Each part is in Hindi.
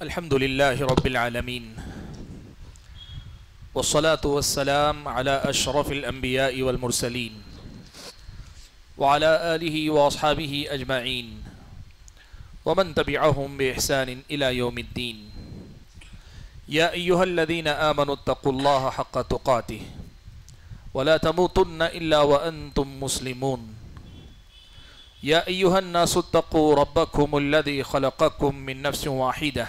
الحمد لله رب العالمين والصلاة والسلام على أشرف الأنبياء والمرسلين وعلى آله وأصحابه أجمعين ومن تبعهم بإحسان إلى يوم الدين يا أيها الذين آمنوا اتقوا الله حق تقاته ولا تموتن إلا وأنتم مسلمون يا أيها الناس اتقوا ربكم الذي خلقكم من نفس واحدة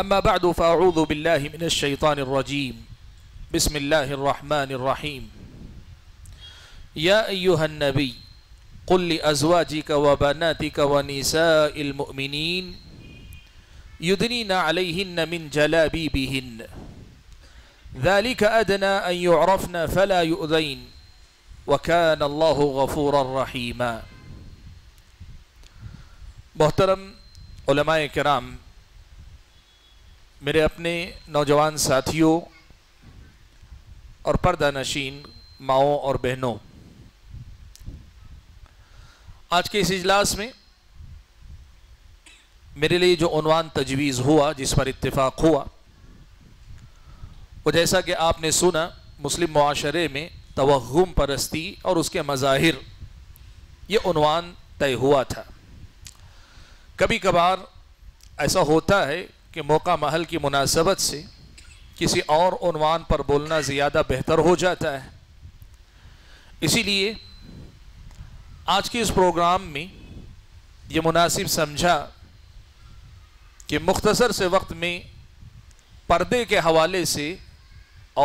أما بعد فأعوذ بالله من الشيطان الرجيم بسم الله الرحمن الرحيم يا أيها النبي قل لأزواجك وبناتك ونساء المؤمنين يدنين عليهن من جلابيبهن ذلك أدنى أن يعرفن فلا يؤذين وكان الله غفورا رحيما محترم علماء کرام मेरे अपने नौजवान साथियों और पर्दा नशीन माओ और बहनों आज के इस इजलास में मेरे लिए जो उनवान तजवीज़ हुआ जिस पर इत्तेफाक हुआ वो जैसा कि आपने सुना मुस्लिम माशरे में तवहम परस्ती और उसके मज़ाहिर ये उनवान तय हुआ था कभी कभार ऐसा होता है कि मौका महल की मुनासबत से किसी और उनवान पर बोलना ज़्यादा बेहतर हो जाता है इसीलिए आज के इस प्रोग्राम में ये मुनासिब समझा कि मुख्तसर से वक्त में पर्दे के हवाले से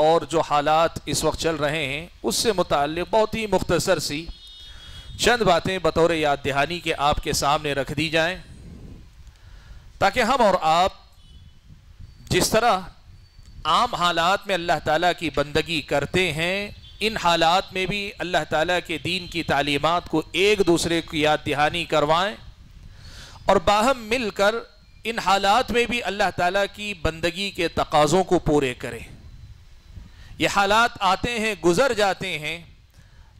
और जो हालात इस वक्त चल रहे हैं उससे मुतल बहुत ही मुख्तसर सी चंद बातें बतौर याद दहानी के आपके सामने रख दी जाएं ताकि हम और आप जिस तरह आम हालात में अल्लाह ताला की बंदगी करते हैं इन हालात में भी अल्लाह ताला के दीन की तालीमत को एक दूसरे की याद दहानी करवाएं और बाहम मिलकर इन हालात में भी अल्लाह ताला की बंदगी के तकाज़ों को पूरे करें ये हालात आते हैं गुज़र जाते हैं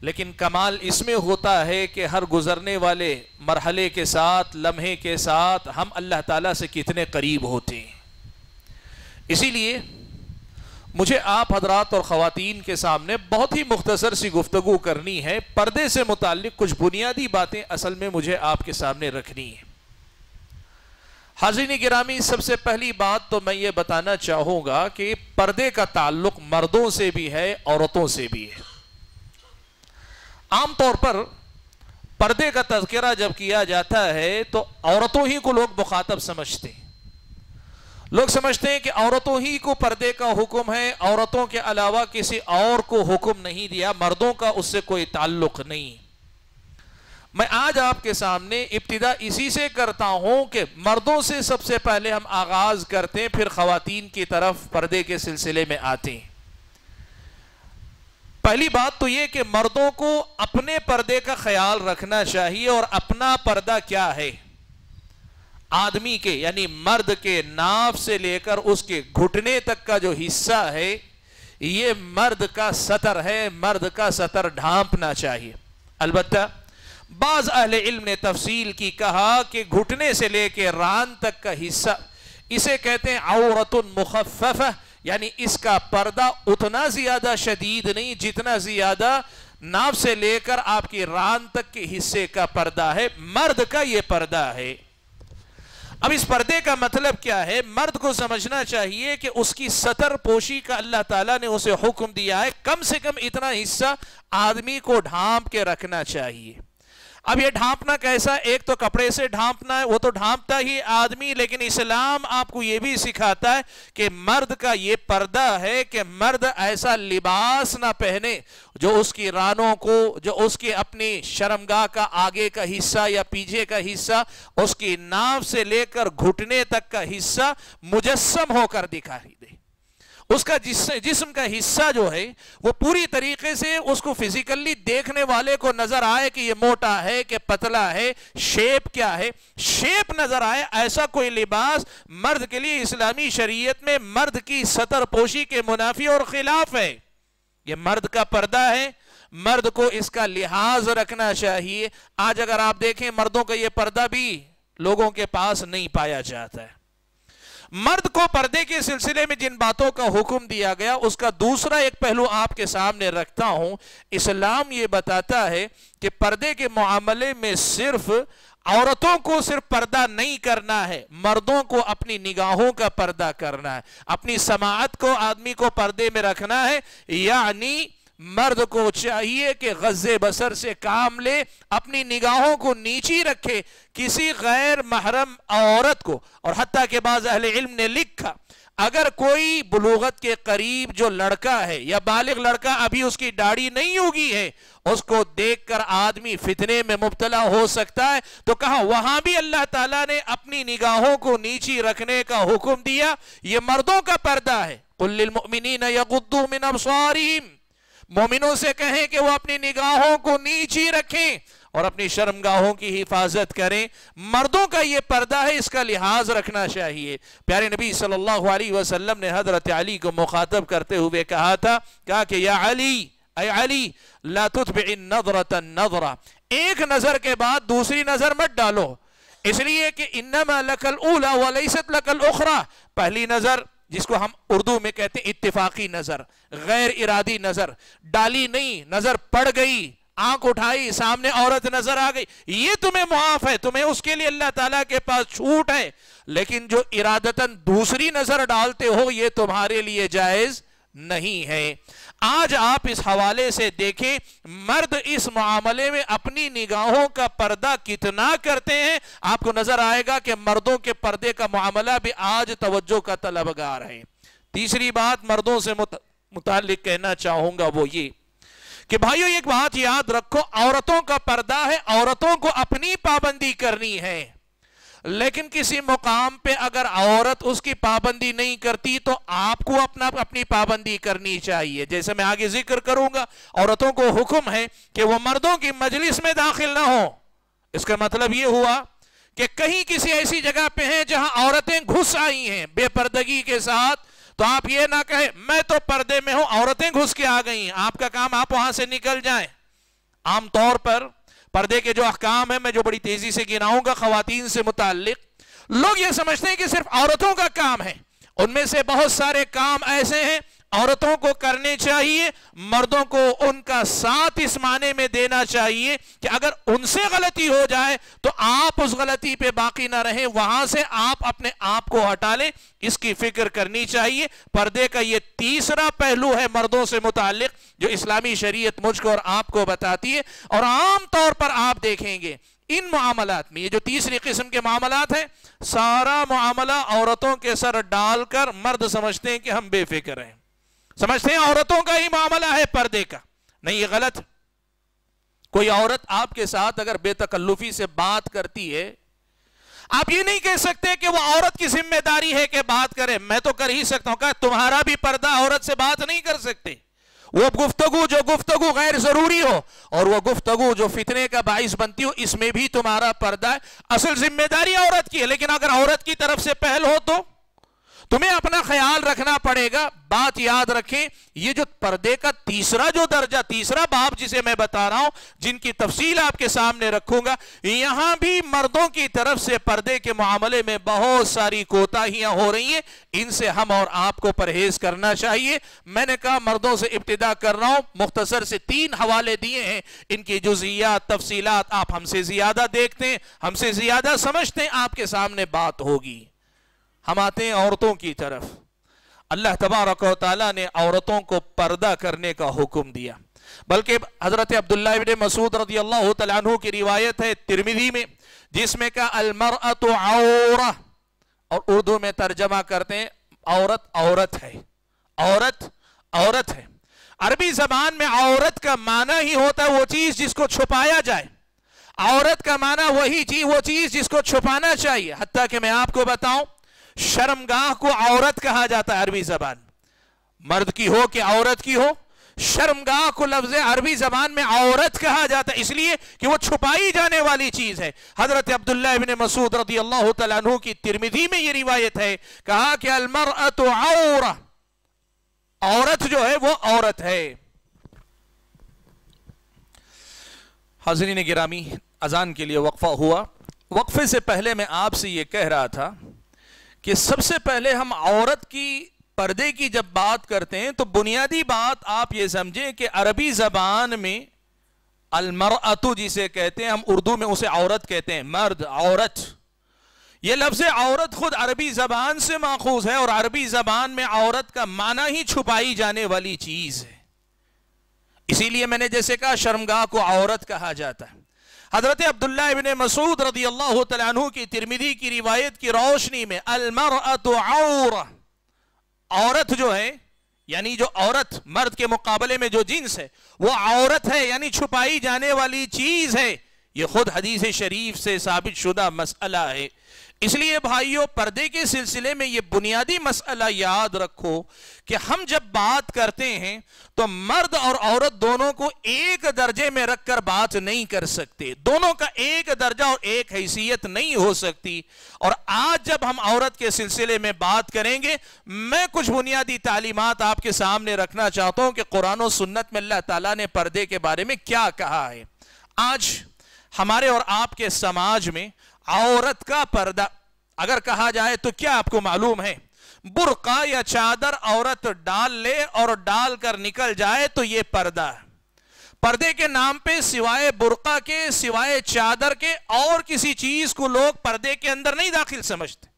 लेकिन कमाल इसमें होता है कि हर गुज़रने वाले मरहले के साथ लम्हे के साथ हम अल्लाह ताला से कितने करीब होते हैं इसीलिए मुझे आप हजरात और खातन के सामने बहुत ही मुख्तसर सी गुफ्तु करनी है पर्दे से मुतल कुछ बुनियादी बातें असल में मुझे आपके सामने रखनी है हाजिन गिरामी सबसे पहली बात तो मैं ये बताना चाहूँगा कि पर्दे का ताल्लुक मर्दों से भी है औरतों से भी है आमतौर पर पर्दे का तस्करा जब किया जाता है तो औरतों ही को लोग मुखातब समझते हैं लोग समझते हैं कि औरतों ही को पर्दे का हुक्म है औरतों के अलावा किसी और को हुक्म नहीं दिया मर्दों का उससे कोई ताल्लुक नहीं मैं आज आपके सामने इब्तदा इसी से करता हूं कि मर्दों से सबसे पहले हम आगाज करते हैं फिर खातन की तरफ पर्दे के सिलसिले में आते हैं पहली बात तो यह कि मर्दों को अपने पर्दे का ख्याल रखना चाहिए और अपना पर्दा क्या है आदमी के यानी मर्द के नाव से लेकर उसके घुटने तक का जो हिस्सा है ये मर्द का सतर है मर्द का सतर ढांपना चाहिए अलबत्ता बाज अहल इल्म ने तफसील की कहा कि घुटने से लेकर रान तक का हिस्सा इसे कहते हैं औरतुन मुखफ यानी इसका पर्दा उतना ज्यादा शदीद नहीं जितना ज्यादा नाव से लेकर आपकी रान तक के हिस्से का पर्दा है मर्द का यह पर्दा है अब इस पर्दे का मतलब क्या है मर्द को समझना चाहिए कि उसकी सतर पोशी का अल्लाह ताला ने उसे हुक्म दिया है कम से कम इतना हिस्सा आदमी को ढांप के रखना चाहिए अब ये ढांपना कैसा एक तो कपड़े से ढांपना है वो तो ढांपता ही आदमी लेकिन इस्लाम आपको ये भी सिखाता है कि मर्द का ये पर्दा है कि मर्द ऐसा लिबास ना पहने जो उसकी रानों को जो उसकी अपनी शर्मगाह का आगे का हिस्सा या पीछे का हिस्सा उसकी नाव से लेकर घुटने तक का हिस्सा मुजस्म होकर दिखाई दे उसका जिससे जिसम का हिस्सा जो है वो पूरी तरीके से उसको फिजिकली देखने वाले को नजर आए कि ये मोटा है कि पतला है शेप क्या है शेप नजर आए ऐसा कोई लिबास मर्द के लिए इस्लामी शरीयत में मर्द की सतर पोशी के मुनाफी और खिलाफ है ये मर्द का पर्दा है मर्द को इसका लिहाज रखना चाहिए आज अगर आप देखें मर्दों का यह पर्दा भी लोगों के पास नहीं पाया जाता है मर्द को पर्दे के सिलसिले में जिन बातों का हुक्म दिया गया उसका दूसरा एक पहलू आपके सामने रखता हूं इस्लाम ये बताता है कि पर्दे के मामले में सिर्फ औरतों को सिर्फ पर्दा नहीं करना है मर्दों को अपनी निगाहों का पर्दा करना है अपनी समात को आदमी को पर्दे में रखना है यानी मर्द को चाहिए कि गज़े बसर से काम ले अपनी निगाहों को नीची रखे किसी गैर महरम औरत को और हती के बाद अहल इल्म ने लिखा अगर कोई बलूगत के करीब जो लड़का है या बालिग लड़का अभी उसकी दाढ़ी नहीं होगी है उसको देखकर आदमी फितने में मुबतला हो सकता है तो कहा वहां भी अल्लाह ताला ने अपनी निगाहों को नीची रखने का हुक्म दिया ये मर्दों का पर्दा है कुल्लिन यगुद्दू मिन मोमिनों से कहें कि वो अपनी निगाहों को नीची रखें और अपनी शर्मगाहों की हिफाजत करें मर्दों का ये पर्दा है इसका लिहाज रखना चाहिए प्यारे नबी सल्लल्लाहु अलैहि वसल्लम ने हजरत अली को मुखातब करते हुए कहा था कहा कि या अली अय अली नजरा एक नजर के बाद दूसरी नजर मत डालो इसलिए कि इनमा लकल उला वलैसत लकल उखरा पहली नजर जिसको हम उर्दू में कहते हैं इतफाकी नजर गैर इरादी नजर डाली नहीं नजर पड़ गई आंख उठाई सामने औरत नजर आ गई ये तुम्हें मुआफ है तुम्हें उसके लिए अल्लाह ताला के पास छूट है लेकिन जो इरादतन दूसरी नजर डालते हो ये तुम्हारे लिए जायज नहीं है आज आप इस हवाले से देखें मर्द इस मामले में अपनी निगाहों का पर्दा कितना करते हैं आपको नजर आएगा कि मर्दों के पर्दे का मामला भी आज तवज्जो का तलबगार है तीसरी बात मर्दों से मुत, मुतालिक कहना चाहूंगा वो ये कि भाइयों एक बात याद रखो औरतों का पर्दा है औरतों को अपनी पाबंदी करनी है लेकिन किसी मुकाम पे अगर औरत उसकी पाबंदी नहीं करती तो आपको अपना अपनी पाबंदी करनी चाहिए जैसे मैं आगे जिक्र करूंगा औरतों को हुक्म है कि वो मर्दों की मजलिस में दाखिल ना हो इसका मतलब ये हुआ कि कहीं किसी ऐसी जगह पे है जहां औरतें घुस आई हैं बेपर्दगी के साथ तो आप ये ना कहे मैं तो पर्दे में हूं औरतें घुस के आ गई आपका काम आप वहां से निकल जाए आमतौर पर पर्दे के जो अहकाम है मैं जो बड़ी तेजी से गिनाऊंगा खातन से मुतक लोग ये समझते हैं कि सिर्फ औरतों का काम है उनमें से बहुत सारे काम ऐसे हैं औरतों को करने चाहिए मर्दों को उनका साथ इस माने में देना चाहिए कि अगर उनसे गलती हो जाए तो आप उस गलती पे बाकी ना रहें वहां से आप अपने आप को हटा लें इसकी फिक्र करनी चाहिए पर्दे का ये तीसरा पहलू है मर्दों से मुतालिक जो इस्लामी शरीयत मुझको और आपको बताती है और आम तौर पर आप देखेंगे इन मामलात में ये जो तीसरी किस्म के मामलात हैं सारा मामला औरतों के सर डालकर मर्द समझते हैं कि हम बेफिक्र हैं समझते हैं औरतों का ही मामला है पर्दे का नहीं ये गलत कोई औरत आपके साथ अगर बेतकल्लुफी से बात करती है आप ये नहीं कह सकते कि वो औरत की जिम्मेदारी है कि बात करे मैं तो कर ही सकता हूं कहा तुम्हारा भी पर्दा औरत से बात नहीं कर सकते वो गुफ्तगु जो गुफ्तगु गैर जरूरी हो और वो गुफ्तगु जो फितने का बाइस बनती हो इसमें भी तुम्हारा पर्दा है असल जिम्मेदारी औरत की है लेकिन अगर औरत की तरफ से पहल हो तो तुम्हें अपना ख्याल रखना पड़ेगा बात याद रखें ये जो पर्दे का तीसरा जो दर्जा तीसरा बाप जिसे मैं बता रहा हूं जिनकी तफसील आपके सामने रखूंगा यहां भी मर्दों की तरफ से पर्दे के मामले में बहुत सारी कोताहियां हो रही हैं इनसे हम और आपको परहेज करना चाहिए मैंने कहा मर्दों से इब्तदा कर रहा हूं मुख्तसर से तीन हवाले दिए हैं इनकी जुजियात तफसीलात आप हमसे ज्यादा देखते हैं हमसे ज्यादा समझते हैं आपके सामने बात होगी हम आते हैं औरतों की तरफ अल्लाह तबारक ने औरतों को पर्दा करने का हुक्म दिया बल्कि हज़रत अब्दुल्लाबिन मसूद रजी अल्लाह तु की रिवायत है तिरमिदी में जिसमें का अलमर तो और उर्दू में तर्जमा करते हैं औरत औरत है औरत औरत है अरबी जबान में औरत का माना ही होता है वो चीज़ जिसको छुपाया जाए औरत का माना वही चीज वो चीज़ जिसको छुपाना चाहिए हती कि मैं आपको बताऊं शर्मगाह को औरत कहा जाता है अरबी जबान मर्द की हो कि औरत की हो शर्मगाह को लफ्ज अरबी जबान में औरत कहा जाता है इसलिए कि वो छुपाई जाने वाली चीज है हजरत अब्दुल्ला इबन मसूद रदी अल्लाह तु की तिरमिधी में ये रिवायत है कहा कि अलमर तो औरत जो है वो औरत है हाजरीन गिरामी अजान के लिए वक्फा हुआ वक्फे से पहले मैं आपसे ये कह रहा था कि सबसे पहले हम औरत की पर्दे की जब बात करते हैं तो बुनियादी बात आप ये समझें कि अरबी जबान में अलमर अतु जिसे कहते हैं हम उर्दू में उसे औरत कहते हैं मर्द औरत ये लफ्ज औरत खुद अरबी जबान से माखूज है और अरबी जबान में औरत का माना ही छुपाई जाने वाली चीज है इसीलिए मैंने जैसे कहा शर्मगाह को औरत कहा जाता है हजरत अब्दुल्लाबिन मसूद रदी अल्लाह तु की तिरमिदी की रिवायत की रोशनी में अलमर औरत जो है यानी जो औरत मर्द के मुकाबले में जो जींस है वो औरत है यानी छुपाई जाने वाली चीज है ये खुद हदीस शरीफ से साबित शुदा मसला है इसलिए भाइयों पर्दे के सिलसिले में यह बुनियादी मसला याद रखो कि हम जब बात करते हैं तो मर्द और औरत दोनों को एक दर्जे में रखकर बात नहीं कर सकते दोनों का एक दर्जा और एक हैसियत नहीं हो सकती और आज जब हम औरत के सिलसिले में बात करेंगे मैं कुछ बुनियादी तालीमत आपके सामने रखना चाहता हूं कि कुरान और सुन्नत में अल्लाह तला ने पर्दे के बारे में क्या कहा है आज हमारे और आपके समाज में औरत का पर्दा अगर कहा जाए तो क्या आपको मालूम है बुरका या चादर औरत डाल ले और डाल कर निकल जाए तो यह पर्दा पर्दे के नाम पे सिवाय बुरका के सिवाय चादर के और किसी चीज को लोग पर्दे के अंदर नहीं दाखिल समझते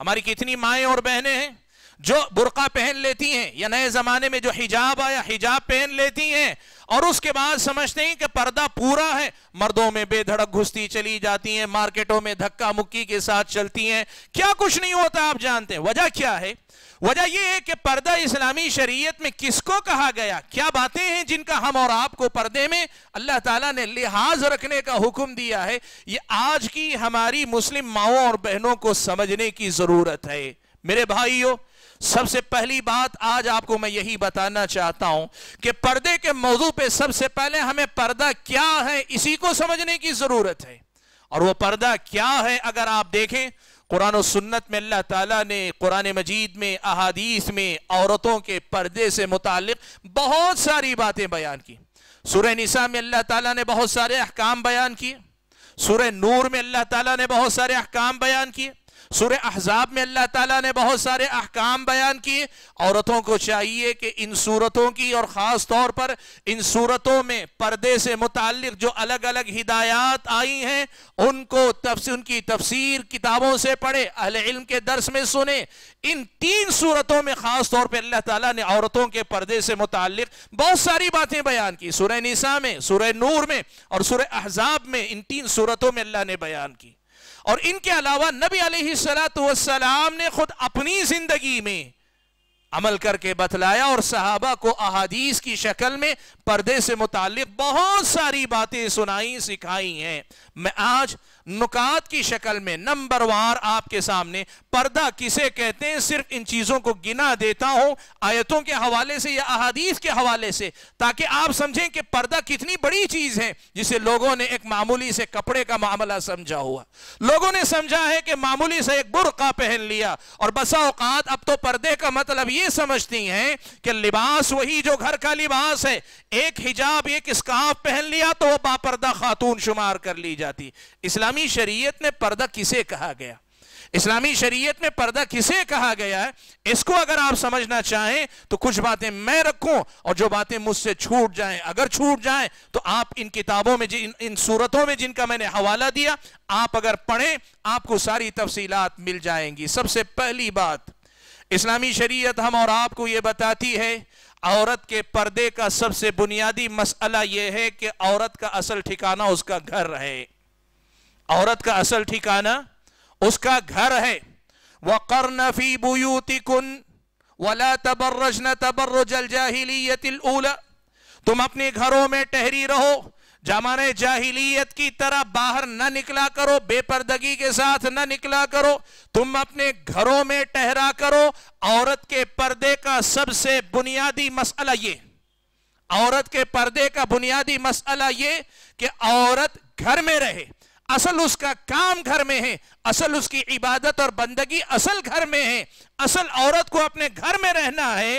हमारी कितनी माए और बहनें हैं जो बुरका पहन लेती हैं या नए ज़माने में जो हिजाब आया हिजाब पहन लेती हैं और उसके बाद समझते हैं कि पर्दा पूरा है मर्दों में बेधड़क घुसती चली जाती हैं मार्केटों में धक्का मुक्की के साथ चलती हैं क्या कुछ नहीं होता आप जानते हैं वजह क्या है वजह यह है कि पर्दा इस्लामी शरीयत में किसको कहा गया क्या बातें हैं जिनका हम और आपको पर्दे में अल्लाह ताला ने लिहाज रखने का हुक्म दिया है ये आज की हमारी मुस्लिम माओ और बहनों को समझने की जरूरत है मेरे भाइयों सबसे पहली बात आज आपको मैं यही बताना चाहता हूं कि पर्दे के मौजू पे सबसे पहले हमें पर्दा क्या है इसी को समझने की जरूरत है और वो पर्दा क्या है अगर आप देखें कुरान और सुन्नत में अल्लाह ताला ने कुरान मजीद में अहादीस में औरतों के पर्दे से मुतालिक बहुत सारी बातें बयान की सूर्य निसा में अल्लाह ताला ने बहुत सारे अहकाम बयान किए सूर्य नूर में अल्लाह ताला ने बहुत सारे अहकाम बयान किए सूर्य अहजाब में अल्लाह ताला ने बहुत सारे अहकाम बयान किए औरतों को चाहिए कि इन सूरतों की और ख़ास तौर पर इन सूरतों में पर्दे से मुतल जो अलग अलग हिदायत आई हैं उनको तफस उनकी तफसीर किताबों से पढ़े अल इल्म के दर्स में सुने इन तीन सूरतों में ख़ास तौर पर अल्लाह ताला ने औरतों के पर्दे से मुतल बहुत सारी बातें बयान की सुरह निसा में सुरह नूर में और सुर अहजाब में इन तीन सूरतों में अल्लाह ने बयान की और इनके अलावा नबी सलाम ने खुद अपनी जिंदगी में अमल करके बतलाया और सहाबा को अहादीस की शक्ल में पर्दे से मुतालिक बहुत सारी बातें सुनाई सिखाई हैं मैं आज नुकात की शक्ल में नंबर वार आपके सामने पर्दा किसे कहते हैं सिर्फ इन चीज़ों को गिना देता हूं आयतों के हवाले से या अहादीस के हवाले से ताकि आप समझें कि पर्दा कितनी बड़ी चीज़ है जिसे लोगों ने एक मामूली से कपड़े का मामला समझा हुआ लोगों ने समझा है कि मामूली से एक बुरका पहन लिया और बसा औकात अब तो पर्दे का मतलब ये समझती हैं कि लिबास वही जो घर का लिबास है एक हिजाब एक स्काफ पहन लिया तो वह बापर्दा खातून शुमार कर ली जाती इस्लामी इस्लामी शरीयत में पर्दा किसे कहा गया इस्लामी शरीयत में पर्दा किसे कहा गया है इसको अगर आप समझना चाहें तो कुछ बातें मैं रखूं और जो बातें मुझसे छूट जाएं अगर छूट जाएं तो आप इन किताबों में जिन इन सूरतों में जिनका मैंने हवाला दिया आप अगर पढ़ें आपको सारी तफसीलात मिल जाएंगी सबसे पहली बात इस्लामी शरीयत हम और आपको ये बताती है औरत के पर्दे का सबसे बुनियादी मसला यह है कि औरत का असल ठिकाना उसका घर रहे औरत का असल ठिकाना उसका घर है वकर नफी बुयूती कुन वाला तबर्रज न तबर्रजल जाहिलियतिल तुम अपने घरों में टहरी रहो जमाने जाहिलियत की तरह बाहर न निकला करो बेपर्दगी के साथ न निकला करो तुम अपने घरों में टहरा करो औरत के पर्दे का सबसे बुनियादी मसला ये औरत के पर्दे का बुनियादी मसला ये कि औरत घर में रहे असल उसका काम घर में है असल उसकी इबादत और बंदगी असल घर में है असल औरत को अपने घर में रहना है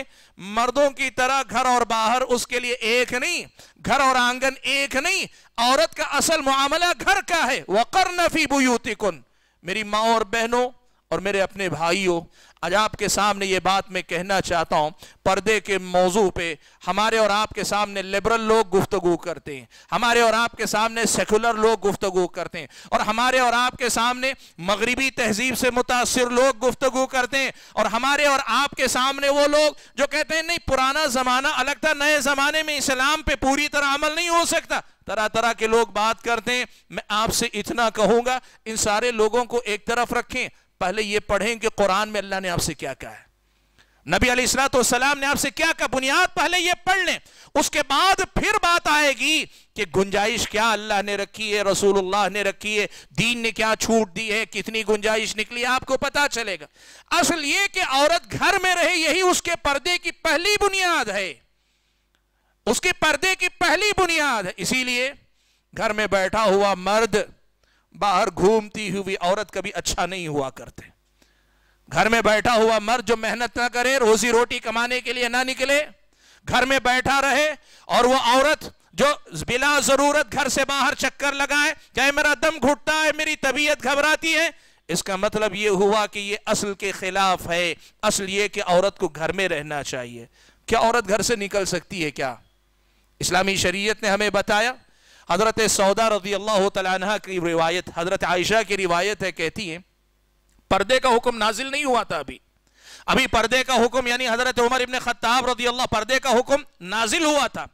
मर्दों की तरह घर और बाहर उसके लिए एक नहीं घर और आंगन एक नहीं औरत का असल मामला घर का है वकर नफी कुन मेरी माओ और बहनों और मेरे अपने भाइयों आज आपके सामने ये बात मैं कहना चाहता हूँ पर्दे के मौजू पे हमारे और आपके सामने लिबरल लोग गुफ्तगु करते हैं हमारे और आपके सामने सेकुलर लोग गुफ्तगु करते हैं और हमारे और आपके सामने मगरबी तहजीब से मुतासर लोग गुफ्तगु करते हैं और हमारे और आपके सामने वो लोग जो कहते हैं नहीं पुराना ज़माना अलग था नए ज़माने में इस्लाम पे पूरी तरह अमल नहीं हो सकता तरह तरह के लोग बात करते हैं मैं आपसे इतना कहूंगा इन सारे लोगों को एक तरफ रखें पहले ये पढ़ें कि कुरान में अल्लाह ने आपसे क्या कहा है नबी अलैहिस्सलात वसलाम ने आपसे क्या कहा बुनियाद पहले ये पढ़ लें उसके बाद फिर बात आएगी कि गुंजाइश क्या अल्लाह ने रखी है रसूलुल्लाह ने रखी है दीन ने क्या छूट दी है कितनी गुंजाइश निकली आपको पता चलेगा असल ये कि औरत घर में रहे यही उसके पर्दे की पहली बुनियाद है उसके पर्दे की पहली बुनियाद है इसीलिए घर में बैठा हुआ मर्द बाहर घूमती हुई औरत कभी अच्छा नहीं हुआ करते घर में बैठा हुआ मर्द जो मेहनत ना करे रोजी रोटी कमाने के लिए ना निकले घर में बैठा रहे और वो औरत जो बिला जरूरत घर से बाहर चक्कर लगाए चाहे मेरा दम घुटता है मेरी तबीयत घबराती है इसका मतलब ये हुआ कि ये असल के खिलाफ है असल ये कि औरत को घर में रहना चाहिए क्या औरत घर से निकल सकती है क्या इस्लामी शरीयत ने हमें बताया हज़रत सौदा रजी अल्लाह तला की रिवायत हज़रत आयशा की रिवायत है कहती है पर्दे का हुक्म नाजिल नहीं हुआ था अभी अभी पर्दे का हुक्म यानी हज़रत उमर इबन ख़त्ताब रजी अल्लाह पर्दे का हुक्म नाजिल हुआ था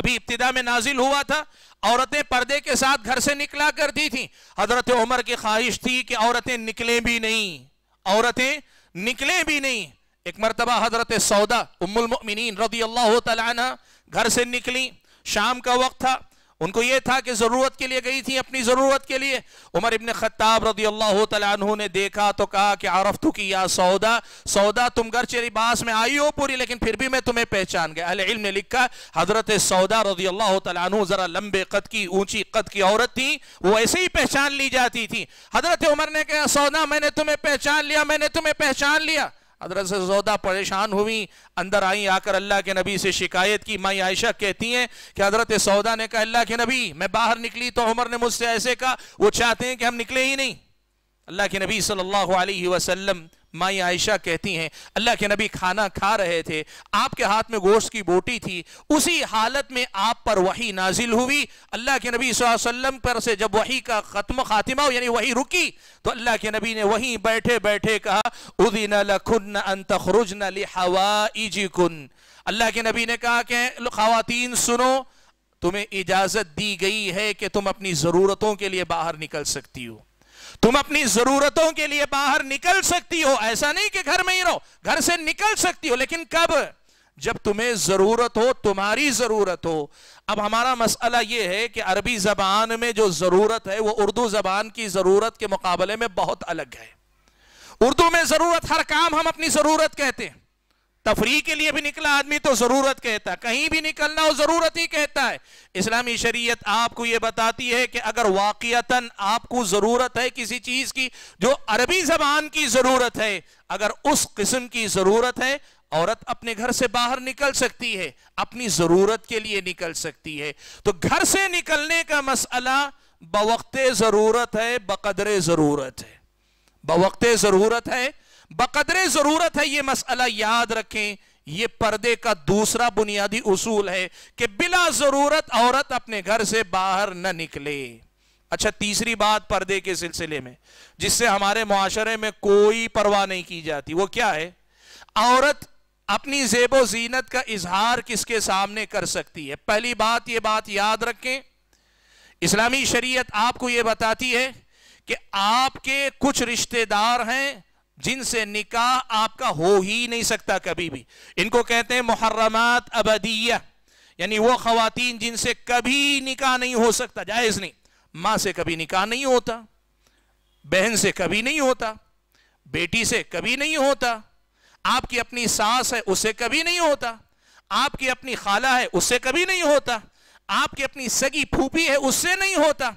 अभी इब्तदा में नाजिल हुआ था औरतें पर्दे के साथ घर से निकला करती थी हजरत उमर की ख्वाहिश थी कि औरतें निकले भी नहीं औरतें निकले भी नहीं एक मरतबा हजरत सौदा उम्मीन रदी अल्लाह तला घर से निकली शाम का वक्त था उनको यह था कि ज़रूरत के लिए गई थी अपनी ज़रूरत के लिए उमर इबन ख़त्ताब रदी अल्लाह ने देखा तो कहा कि आरफ की या सौदा सौदा तुम घर चेरी बास में आई हो पूरी लेकिन फिर भी मैं तुम्हें पहचान गया अल इल्म ने लिखा हज़रत सौदा रदी अल्लाह तु ज़रा लंबे कद की ऊंची कद की औरत थी वो ऐसे ही पहचान ली जाती थी हज़रत उमर ने कहा सौदा मैंने तुम्हें पहचान लिया मैंने तुम्हें पहचान लिया हजरत सौदा परेशान हुई अंदर आई आकर अल्लाह के नबी से शिकायत की माई आयशा कहती हैं कि हजरत सौदा ने कहा अल्लाह के नबी मैं बाहर निकली तो उमर ने मुझसे ऐसे कहा वो चाहते हैं कि हम निकले ही नहीं अल्लाह के नबी सल्लल्लाहु अलैहि वसल्लम माई आयशा कहती हैं अल्लाह के नबी खाना खा रहे थे आपके हाथ में गोश्त की बोटी थी उसी हालत में आप पर वही नाजिल हुई अल्लाह के नबी वसल्लम पर से जब वही का ख़त्म खातिमा यानी वही रुकी तो अल्लाह के नबी ने वहीं बैठे बैठे कहा उदिन लखुन अल्लाह के नबी ने कहा कि खातन सुनो तुम्हें इजाज़त दी गई है कि तुम अपनी ज़रूरतों के लिए बाहर निकल सकती हो तुम अपनी जरूरतों के लिए बाहर निकल सकती हो ऐसा नहीं कि घर में ही रहो घर से निकल सकती हो लेकिन कब जब तुम्हें जरूरत हो तुम्हारी जरूरत हो अब हमारा मसला यह है कि अरबी जबान में जो जरूरत है वो उर्दू जबान की जरूरत के मुकाबले में बहुत अलग है उर्दू में जरूरत हर काम हम अपनी जरूरत कहते हैं तफरी के लिए भी निकला आदमी तो जरूरत कहता है कहीं भी निकलना हो जरूरत ही कहता है इस्लामी शरीयत आपको यह बताती है कि अगर वाकियतन आपको जरूरत है किसी चीज की जो अरबी जबान की जरूरत है अगर उस किस्म की जरूरत है औरत अपने घर से बाहर निकल सकती है अपनी जरूरत के लिए निकल सकती है तो घर से निकलने का मसला बवकते जरूरत है बकदरे जरूरत है बवकते जरूरत है बकदरे ज़रूरत है यह मसला याद रखें यह पर्दे का दूसरा बुनियादी उसूल है कि बिला ज़रूरत औरत अपने घर से बाहर न निकले अच्छा तीसरी बात पर्दे के सिलसिले में जिससे हमारे माशरे में कोई परवाह नहीं की जाती वो क्या है औरत अपनी जेबो जीनत का इजहार किसके सामने कर सकती है पहली बात यह बात याद रखें इस्लामी शरीयत आपको यह बताती है कि आपके कुछ रिश्तेदार हैं जिनसे निकाह आपका हो ही नहीं सकता कभी भी इनको कहते हैं मुहर्रमात अबदिया यानी वो खातन जिनसे कभी निकाह नहीं हो सकता जायज नहीं माँ से कभी निकाह नहीं होता बहन से कभी नहीं होता बेटी से कभी नहीं होता आपकी अपनी सास है उसे कभी नहीं होता आपकी अपनी खाला है उससे कभी नहीं होता आपकी अपनी सगी फूफी है उससे नहीं होता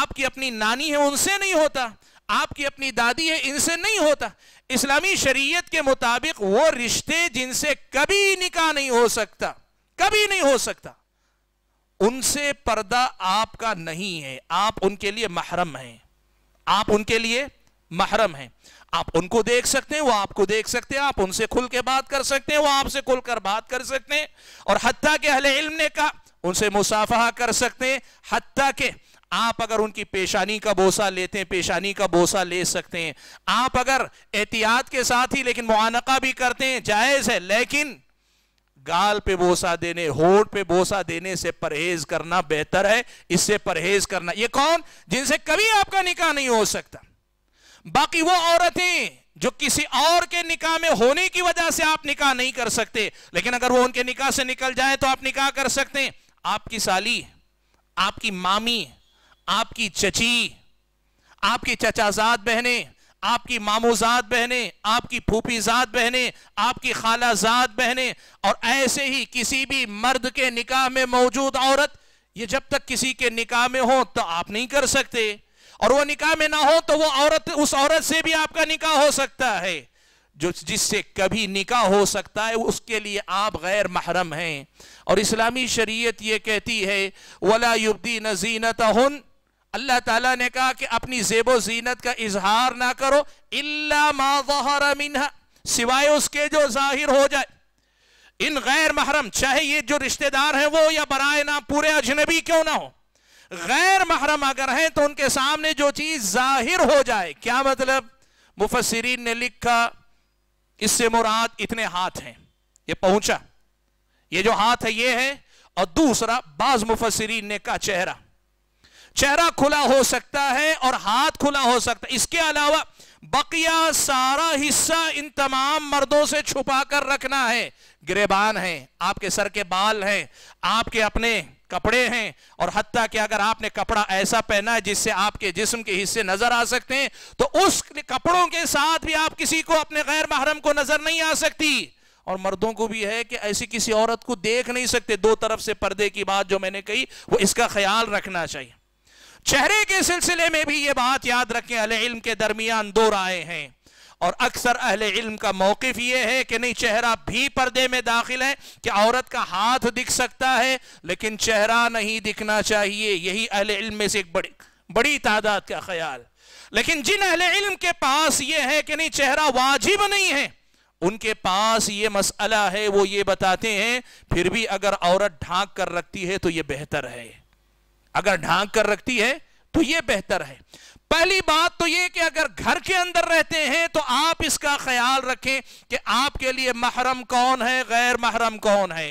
आपकी अपनी नानी है उनसे नहीं होता आपकी अपनी दादी है इनसे नहीं होता इस्लामी शरीयत के मुताबिक वो रिश्ते जिनसे कभी निकाह नहीं हो सकता कभी नहीं हो सकता उनसे पर्दा आपका नहीं है आप उनके लिए महरम हैं आप उनके लिए महरम हैं आप उनको देख सकते हैं वो आपको देख सकते हैं आप उनसे खुल के बात कर सकते हैं वो आपसे खुलकर बात कर सकते हैं और हत्या के अहले इल्म ने कहा उनसे मुसाफा कर सकते हैं हत्या के आप अगर उनकी पेशानी का बोसा लेते हैं पेशानी का बोसा ले सकते हैं आप अगर एहतियात के साथ ही लेकिन मुआनका भी करते हैं जायज़ है लेकिन गाल पे बोसा देने होठ पे बोसा देने से परहेज करना बेहतर है इससे परहेज करना ये कौन जिनसे कभी आपका निकाह नहीं हो सकता बाकी वो औरतें जो किसी और के निकाह में होने की वजह से आप निकाह नहीं कर सकते लेकिन अगर वो उनके निकाह से निकल जाए तो आप निकाह कर सकते हैं आपकी साली आपकी मामी आपकी चची आपकी चचाजाद बहने आपकी मामोजात बहने आपकी फूफीजात बहने आपकी खालाजात बहने और ऐसे ही किसी भी मर्द के निकाह में मौजूद औरत ये जब तक किसी के निकाह में हो तो आप नहीं कर सकते और वो निकाह में ना हो तो वो औरत उस औरत से भी आपका निकाह हो सकता है जो जिससे कभी निकाह हो सकता है उसके लिए आप गैर महरम हैं और इस्लामी शरीयत ये कहती है वला युबदी नजीनत अल्लाह ताला ने कहा कि अपनी जेबो जीनत का इजहार ना करो इल्ला सिवाय उसके जो जाहिर हो जाए इन गैर महरम चाहे ये जो रिश्तेदार हैं वो या बराए ना पूरे अजनबी क्यों ना हो गैर महरम अगर हैं तो उनके सामने जो चीज़ जाहिर हो जाए क्या मतलब मुफसरीन ने लिखा इससे मुराद इतने हाथ हैं ये पहुंचा ये जो हाथ है ये है और दूसरा बाज मुफसरीन ने कहा चेहरा चेहरा खुला हो सकता है और हाथ खुला हो सकता है इसके अलावा बकिया सारा हिस्सा इन तमाम मर्दों से छुपा कर रखना है गिरेबान है आपके सर के बाल हैं आपके अपने कपड़े हैं और हती कि अगर आपने कपड़ा ऐसा पहना है जिससे आपके जिस्म के हिस्से नजर आ सकते हैं तो उस कपड़ों के साथ भी आप किसी को अपने गैर महरम को नजर नहीं आ सकती और मर्दों को भी है कि ऐसी किसी औरत को देख नहीं सकते दो तरफ से पर्दे की बात जो मैंने कही वो इसका ख्याल रखना चाहिए चेहरे के सिलसिले में भी ये बात याद रखें अल इल्म के दरमियान दो राय हैं और अक्सर अहले इल्म का मौकफ ये है कि नहीं चेहरा भी पर्दे में दाखिल है कि औरत का हाथ दिख सकता है लेकिन चेहरा नहीं दिखना चाहिए यही अहले इल्म में से एक बड़ी बड़ी तादाद का ख्याल लेकिन जिन अहले इल्म के पास ये है कि नहीं चेहरा वाजिब नहीं है उनके पास ये मसला है वो ये बताते हैं फिर भी अगर औरत ढांक कर रखती है तो ये बेहतर है अगर ढांक कर रखती है तो यह बेहतर है पहली बात तो यह कि अगर घर के अंदर रहते हैं तो आप इसका ख्याल रखें कि आपके लिए महरम कौन है गैर महरम कौन है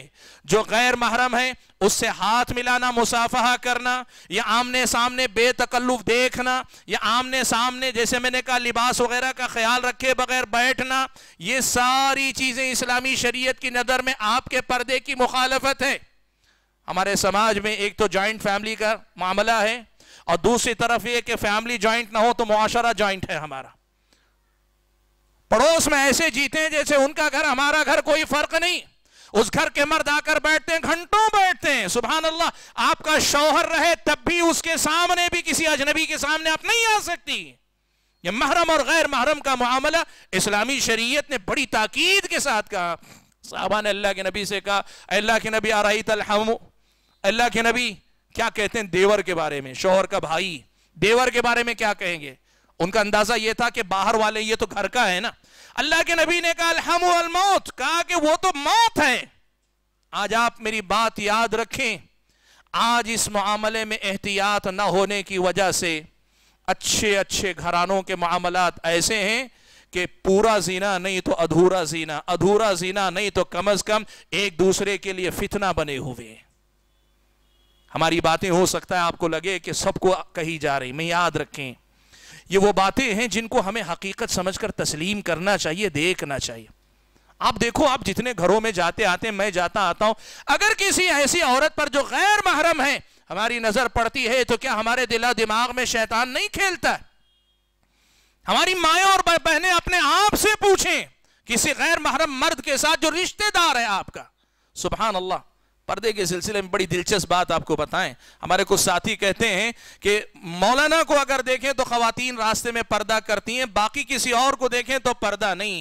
जो गैर महरम है उससे हाथ मिलाना मुसाफहा करना या आमने सामने बेतकल्लुफ देखना या आमने सामने जैसे मैंने कहा लिबास वगैरह का ख्याल रखे बगैर बैठना ये सारी चीज़ें इस्लामी शरीयत की नज़र में आपके पर्दे की मुखालफत है हमारे समाज में एक तो ज्वाइंट फैमिली का मामला है और दूसरी तरफ ये कि फैमिली ज्वाइंट ना हो तो मुआशरा ज्वाइंट है हमारा पड़ोस में ऐसे जीते हैं जैसे उनका घर हमारा घर कोई फर्क नहीं उस घर के मर्द आकर बैठते हैं घंटों बैठते हैं सुबह अल्लाह आपका शौहर रहे तब भी उसके सामने भी किसी अजनबी के सामने आप नहीं आ सकती ये महरम और गैर महरम का मामला इस्लामी शरीयत ने बड़ी ताकीद के साथ कहा साहबा ने अल्लाह के नबी से कहा अल्लाह के नबी आ रही तलहमू अल्लाह के नबी क्या कहते हैं देवर के बारे में शोहर का भाई देवर के बारे में क्या कहेंगे उनका अंदाजा यह था कि बाहर वाले ये तो घर का है ना अल्लाह के नबी ने कहा हम मौत कहा कि वो तो मौत है आज आप मेरी बात याद रखें आज इस मामले में एहतियात ना होने की वजह से अच्छे अच्छे घरानों के मामला ऐसे हैं कि पूरा जीना नहीं तो अधूरा जीना अधूरा जीना नहीं तो कम अज कम एक दूसरे के लिए फितना बने हुए हैं हमारी बातें हो सकता है आपको लगे कि सबको कही जा रही मैं याद रखें ये वो बातें हैं जिनको हमें हकीकत समझकर तस्लीम करना चाहिए देखना चाहिए आप देखो आप जितने घरों में जाते आते मैं जाता आता हूं अगर किसी ऐसी औरत पर जो गैर महरम है हमारी नजर पड़ती है तो क्या हमारे दिला दिमाग में शैतान नहीं खेलता हमारी माए और बहनें अपने आप से पूछें किसी गैर महरम मर्द के साथ जो रिश्तेदार है आपका सुबहान अल्लाह पर्दे के सिलसिले में बड़ी दिलचस्प बात आपको बताएं हमारे कुछ साथी कहते हैं कि मौलाना को अगर देखें तो खातन रास्ते में पर्दा करती हैं बाकी किसी और को देखें तो पर्दा नहीं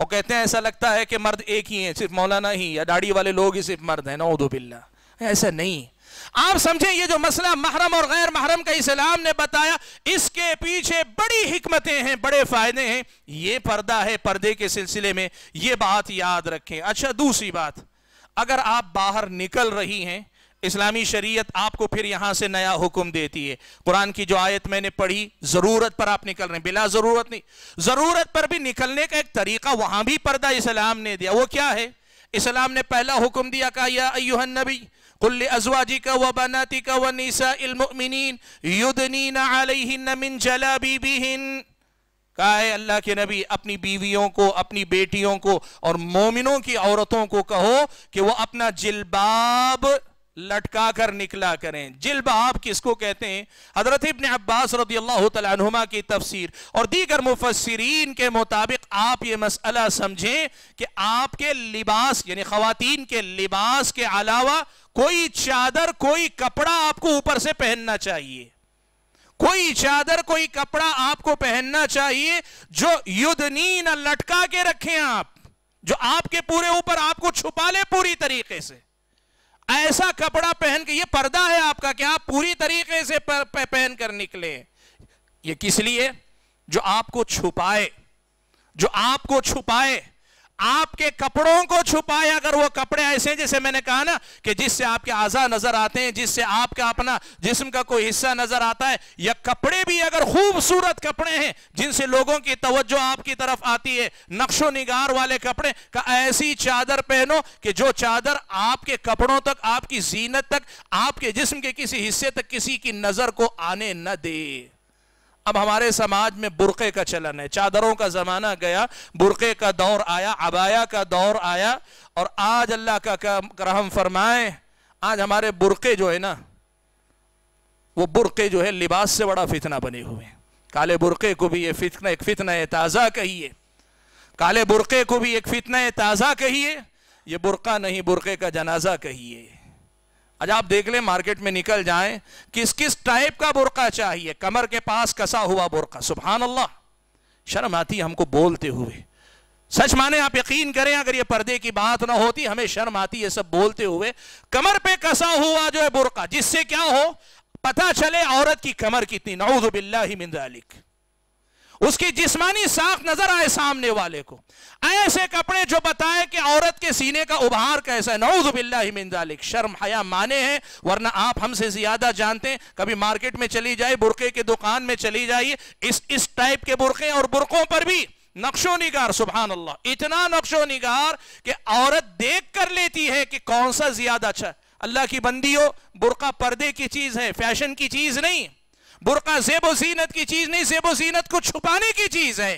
और कहते हैं ऐसा लगता है कि मर्द एक ही हैं सिर्फ मौलाना ही या दाढ़ी वाले लोग ही सिर्फ मर्द हैं उदो बिल्ला ऐसा नहीं आप समझें ये जो मसला महरम और गैर महरम का इस्लाम ने बताया इसके पीछे बड़ी हिकमतें हैं बड़े फायदे हैं ये पर्दा है पर्दे के सिलसिले में ये बात याद रखें अच्छा दूसरी बात अगर आप बाहर निकल रही हैं इस्लामी शरीयत आपको फिर यहां से नया हुक्म देती है कुरान की जो आयत मैंने पढ़ी जरूरत पर आप निकल रहे हैं बिला जरूरत नहीं जरूरत पर भी निकलने का एक तरीका वहां भी पर्दा इस्लाम ने दिया वो क्या है इस्लाम ने पहला हुक्म दिया कहा या अयुहन नबी का वनाती बनाती का वनीसा निसा मिन कहा है अल्लाह के नबी अपनी बीवियों को अपनी बेटियों को और मोमिनों की औरतों को कहो कि वो अपना जिलबाब लटका कर निकला करें जिलबाब किसको कहते हैं हजरत इबन अब्बास रदी अल्लाह की तफसीर और दीगर मुफसरीन के मुताबिक आप ये मसला समझें कि आपके लिबास यानी ख़वातीन के लिबास के अलावा कोई चादर कोई कपड़ा आपको ऊपर से पहनना चाहिए कोई चादर कोई कपड़ा आपको पहनना चाहिए जो युद्ध नीन लटका के रखें आप जो आपके पूरे ऊपर आपको छुपा ले पूरी तरीके से ऐसा कपड़ा पहन के ये पर्दा है आपका कि आप पूरी तरीके से पहन कर निकले ये किस लिए जो आपको छुपाए जो आपको छुपाए आपके कपड़ों को छुपाए अगर वो कपड़े ऐसे हैं जैसे मैंने कहा ना कि जिससे आपके आजा नजर आते हैं जिससे आपका अपना जिस्म का कोई हिस्सा नजर आता है या कपड़े भी अगर खूबसूरत कपड़े हैं जिनसे लोगों की तवज्जो आपकी तरफ आती है नक्शो निगार वाले कपड़े का ऐसी चादर पहनो कि जो चादर आपके कपड़ों तक आपकी जीनत तक आपके जिसम के किसी हिस्से तक किसी की नजर को आने न दे अब हमारे समाज में बुरक़े का चलन है चादरों का ज़माना गया बुरक़े का दौर आया अबाया का दौर आया और आज अल्लाह का, का फरमाए आज हमारे बुरक़े जो है ना वो बुरक़े जो है लिबास से बड़ा फितना बने हुए हैं काले बुरक़े को भी ये फितना एक फितना ताज़ा कहिए काले बुरक़े को भी एक फितना ताज़ा कहिए ये बुरक़ा नहीं बुरक़े का जनाजा कहिए आज आप देख ले मार्केट में निकल जाए किस किस टाइप का बुरका चाहिए कमर के पास कसा हुआ बुरका सुबहान अल्लाह शर्म आती हमको बोलते हुए सच माने आप यकीन करें अगर ये पर्दे की बात ना होती हमें शर्म आती ये सब बोलते हुए कमर पे कसा हुआ जो है बुरका जिससे क्या हो पता चले औरत की कमर कितनी नऊद बिल्ला मिंदालिक उसकी जिस्मानी साख नजर आए सामने वाले को ऐसे कपड़े जो बताए कि औरत के सीने का उभार कैसा है नौजुबिल्लाजालिक शर्म हया माने हैं वरना आप हमसे ज्यादा जानते हैं कभी मार्केट में चली जाए बुरके की दुकान में चली जाइए इस इस टाइप के बुरके और बुरकों पर भी नक्शो निगार सुबहान अल्लाह इतना नक्शो निगार कि औरत देख कर लेती है कि कौन सा ज्यादा अच्छा अल्लाह की बंदी हो बुरका पर्दे की चीज है फैशन की चीज नहीं बुरका जेबो सीनत की चीज नहीं जेबो सीनत को छुपाने की चीज है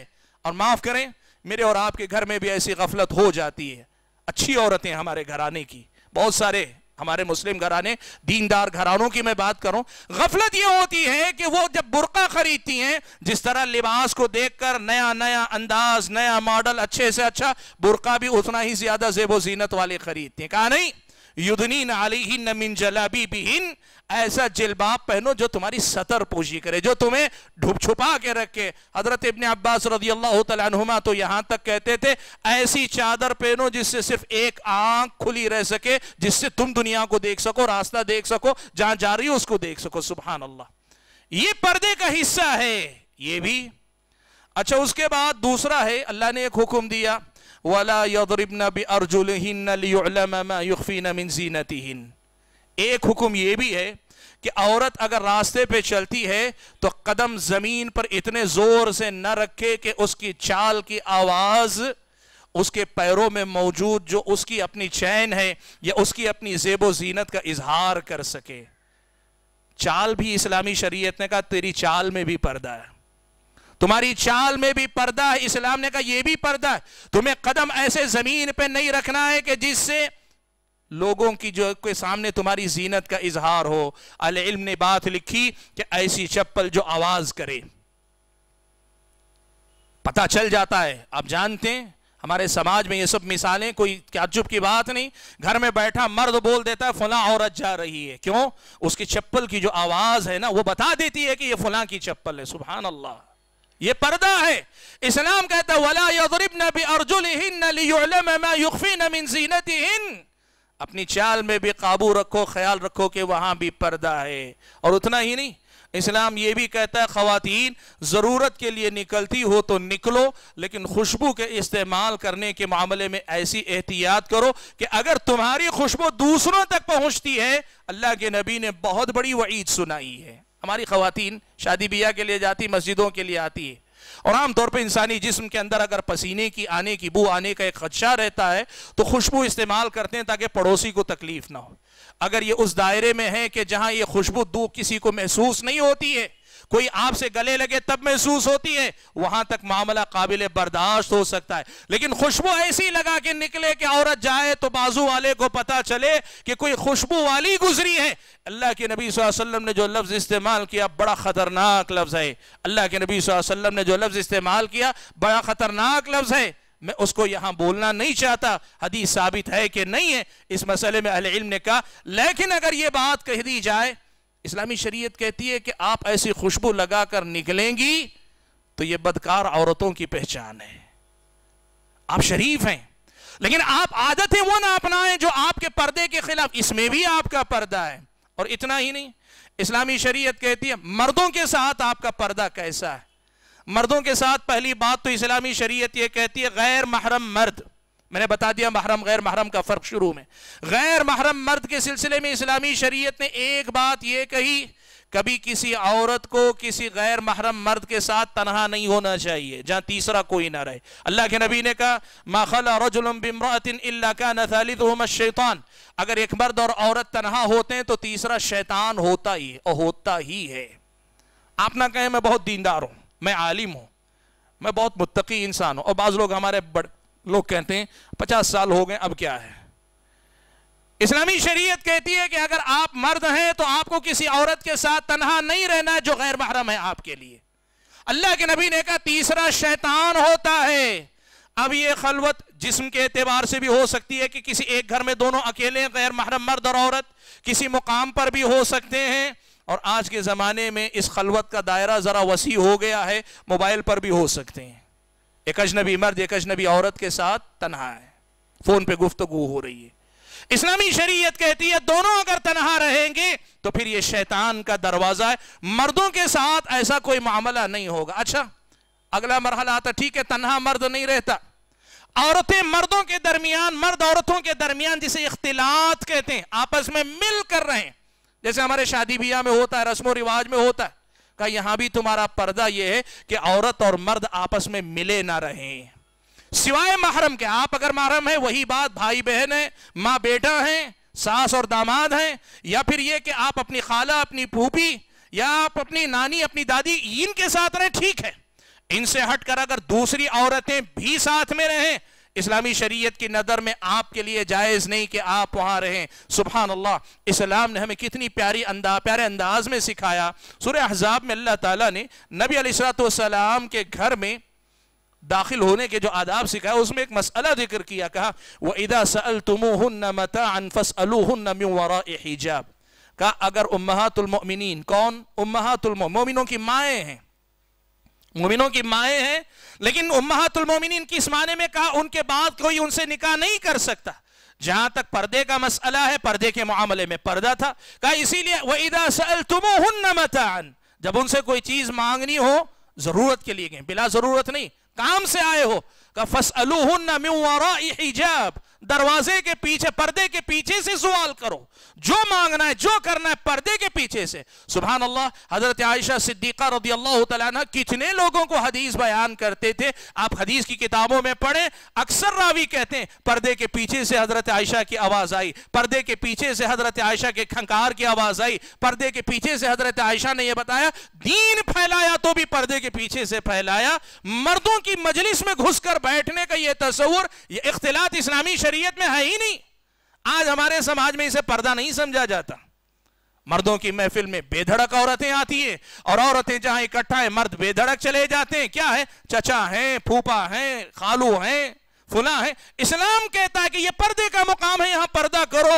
और माफ करें मेरे और आपके घर में भी ऐसी गफलत हो जाती है अच्छी औरतें हमारे घराने की बहुत सारे हमारे मुस्लिम घराने दीनदार घरानों की मैं बात करूं गफलत यह होती है कि वो जब बुरका खरीदती हैं जिस तरह लिबास को देखकर नया नया अंदाज नया मॉडल अच्छे से अच्छा बुरका भी उतना ही ज्यादा जेबो जीनत वाले खरीदते हैं कहा नहीं युद्धनी जलाबी ऐसा जिलबाब पहनो जो तुम्हारी सतर पोशी करे जो तुम्हें ढुप छुपा के रखे हजरत इबन अब्बास रजी अल्लाह तुमा तो यहां तक कहते थे ऐसी चादर पहनो जिससे सिर्फ एक आंख खुली रह सके जिससे तुम दुनिया को देख सको रास्ता देख सको जहां जा रही हो उसको देख सको सुबहान अल्लाह ये पर्दे का हिस्सा है ये भी अच्छा उसके बाद दूसरा है अल्लाह ने एक हुक्म दिया वला यदरिबना बि अर्जुलहिन मिन जीनतिन एक हुक्म ये भी है कि औरत अगर रास्ते पे चलती है तो कदम ज़मीन पर इतने ज़ोर से न रखे कि उसकी चाल की आवाज़ उसके पैरों में मौजूद जो उसकी अपनी चैन है या उसकी अपनी जेबो जीनत का इजहार कर सके चाल भी इस्लामी शरीयत ने कहा तेरी चाल में भी पर्दा है तुम्हारी चाल में भी पर्दा है इस्लाम ने कहा यह भी पर्दा है तुम्हें कदम ऐसे जमीन पर नहीं रखना है कि जिससे लोगों की जो के सामने तुम्हारी जीनत का इजहार हो अल इल्म ने बात लिखी कि ऐसी चप्पल जो आवाज करे पता चल जाता है आप जानते हैं हमारे समाज में ये सब मिसालें कोई ताजुब की बात नहीं घर में बैठा मर्द बोल देता है फला औरत जा रही है क्यों उसकी चप्पल की जो आवाज़ है ना वो बता देती है कि ये फला की चप्पल है सुबहान अल्लाह ये पर्दा है इस्लाम कहता है अपनी चाल में भी काबू रखो ख्याल रखो कि वहां भी पर्दा है और उतना ही नहीं इस्लाम ये भी कहता है खातन ज़रूरत के लिए निकलती हो तो निकलो लेकिन खुशबू के इस्तेमाल करने के मामले में ऐसी एहतियात करो कि अगर तुम्हारी खुशबू दूसरों तक पहुंचती है अल्लाह के नबी ने बहुत बड़ी वईद सुनाई है हमारी खातन शादी ब्याह के लिए जाती मस्जिदों के लिए आती है और आमतौर पर इंसानी जिसम के अंदर अगर पसीने की आने की बू आने का एक खदशा रहता है तो खुशबू इस्तेमाल करते हैं ताकि पड़ोसी को तकलीफ ना हो अगर ये उस दायरे में है कि जहां ये खुशबू दू किसी को महसूस नहीं होती है कोई आपसे गले लगे तब महसूस होती है वहां तक मामला काबिल बर्दाश्त हो सकता है लेकिन खुशबू ऐसी लगा के निकले कि औरत जाए तो बाजू वाले को पता चले कि कोई खुशबू वाली गुजरी है अल्लाह के नबी वसल्लम ने जो लफ्ज़ इस्तेमाल किया बड़ा ख़तरनाक लफ्ज़ है अल्लाह के नबी वसल्लम ने जो लफ्ज़ इस्तेमाल किया बड़ा ख़तरनाक लफ्ज़ है मैं उसको यहां बोलना नहीं चाहता हदीस साबित है कि नहीं है इस मसले में अहल इल्म ने कहा लेकिन अगर ये बात कह दी जाए इस्लामी शरीयत कहती है कि आप ऐसी खुशबू लगा कर निकलेंगी तो ये बदकार औरतों की पहचान है आप शरीफ हैं लेकिन आप आदत है वो ना अपनाएं जो आपके पर्दे के खिलाफ इसमें भी आपका पर्दा है और इतना ही नहीं इस्लामी शरीयत कहती है मर्दों के साथ आपका पर्दा कैसा है मर्दों के साथ पहली बात तो इस्लामी शरीयत ये कहती है गैर महरम मर्द मैंने बता दिया महरम गैर महरम का फ़र्क शुरू में गैर महरम मर्द के सिलसिले में इस्लामी शरीयत ने एक बात यह कही कभी किसी औरत को किसी गैर महरम मर्द के साथ तनहा नहीं होना चाहिए जहां तीसरा कोई ना रहे अल्लाह के नबी ने कहा शैतान अगर एक मर्द और औरत तनहा होते हैं तो तीसरा शैतान होता ही और होता ही है आप ना कहें मैं बहुत दीनदार हूं मैं आलिम हूं मैं बहुत मुतकी इंसान हूं और बाज़ लोग हमारे बड़े लोग कहते हैं पचास साल हो गए अब क्या है इस्लामी शरीयत कहती है कि अगर आप मर्द हैं तो आपको किसी औरत के साथ तनहा नहीं रहना जो गैर महरम है आपके लिए अल्लाह के नबी ने कहा तीसरा शैतान होता है अब ये खलवत जिस्म के एतबार से भी हो सकती है कि किसी एक घर में दोनों अकेले गैर महरम मर्द और औरत किसी मुकाम पर भी हो सकते हैं और आज के ज़माने में इस खलवत का दायरा ज़रा वसी हो गया है मोबाइल पर भी हो सकते हैं एक अजनबी मर्द एक अजनबी औरत के साथ तनहा है फोन पे गुफ्तगु हो रही है इस्लामी शरीयत कहती है दोनों अगर तनहा रहेंगे तो फिर ये शैतान का दरवाज़ा है मर्दों के साथ ऐसा कोई मामला नहीं होगा अच्छा अगला मरहला आता ठीक है तनहा मर्द नहीं रहता औरतें मर्दों के दरमियान मर्द औरतों के दरमियान जिसे इख्तिलात कहते हैं आपस में मिल कर रहे हैं जैसे हमारे शादी ब्याह में होता है रस्मों रिवाज में होता है का यहां भी तुम्हारा पर्दा यह है कि औरत और मर्द आपस में मिले ना रहें सिवाय महरम के आप अगर महरम है वही बात भाई बहन है माँ बेटा है सास और दामाद हैं या फिर यह कि आप अपनी खाला अपनी पूपी या आप अपनी नानी अपनी दादी इनके साथ रहें ठीक है इनसे हटकर अगर दूसरी औरतें भी साथ में रहें इस्लामी शरीयत की नज़र में आपके लिए जायज़ नहीं कि आप वहां रहें सुबह अल्लाह इस्लाम ने हमें कितनी प्यारी अंदा प्यारे अंदाज में सिखाया सुर अहजाब में अल्लाह ताला ने नबी अलैहिस्सलाम के घर में दाखिल होने के जो आदाब सिखाया उसमें एक मसला जिक्र किया कहा वह इदा सल तुम मता का कहा अगर उम्मातुलमिन कौन उम्मातुलमिनों की माएँ हैं मोमिनों की माए हैं लेकिन उम्मातुल मोमिन की इस माने में कहा उनके बाद कोई उनसे निकाह नहीं कर सकता जहां तक पर्दे का मसला है पर्दे के मामले में पर्दा था कहा इसीलिए इदा जब उनसे कोई चीज मांगनी हो जरूरत के लिए गए बिला जरूरत नहीं काम से आए हो का फस हिजाब दरवाजे के पीछे पर्दे के पीछे से सवाल करो जो मांगना है जो करना है पर्दे के पीछे से सुबह अल्लाह हजरत आयशा सिद्दीका रदी अल्लाह कितने लोगों को हदीस बयान करते थे आप हदीस की किताबों में पढ़े अक्सर रावी कहते हैं पर्दे के पीछे से हजरत आयशा की आवाज आई पर्दे के पीछे से हजरत आयशा के खंकार की आवाज आई पर्दे के पीछे से हजरत आयशा ने यह बताया दीन फैलाया तो भी पर्दे के पीछे से फैलाया मर्दों की मजलिस में घुसकर बैठने का यह तस्वूर इख्तलात इस्लामी शरीयत में है ही नहीं आज हमारे समाज में इसे पर्दा नहीं समझा जाता मर्दों की महफिल में बेधड़क औरतें आती हैं और औरतें जहां इकट्ठा है मर्द बेधड़क चले जाते हैं क्या है चचा है फूफा है खालू है फुला है इस्लाम कहता है कि यह पर्दे का मुकाम है यहां पर्दा करो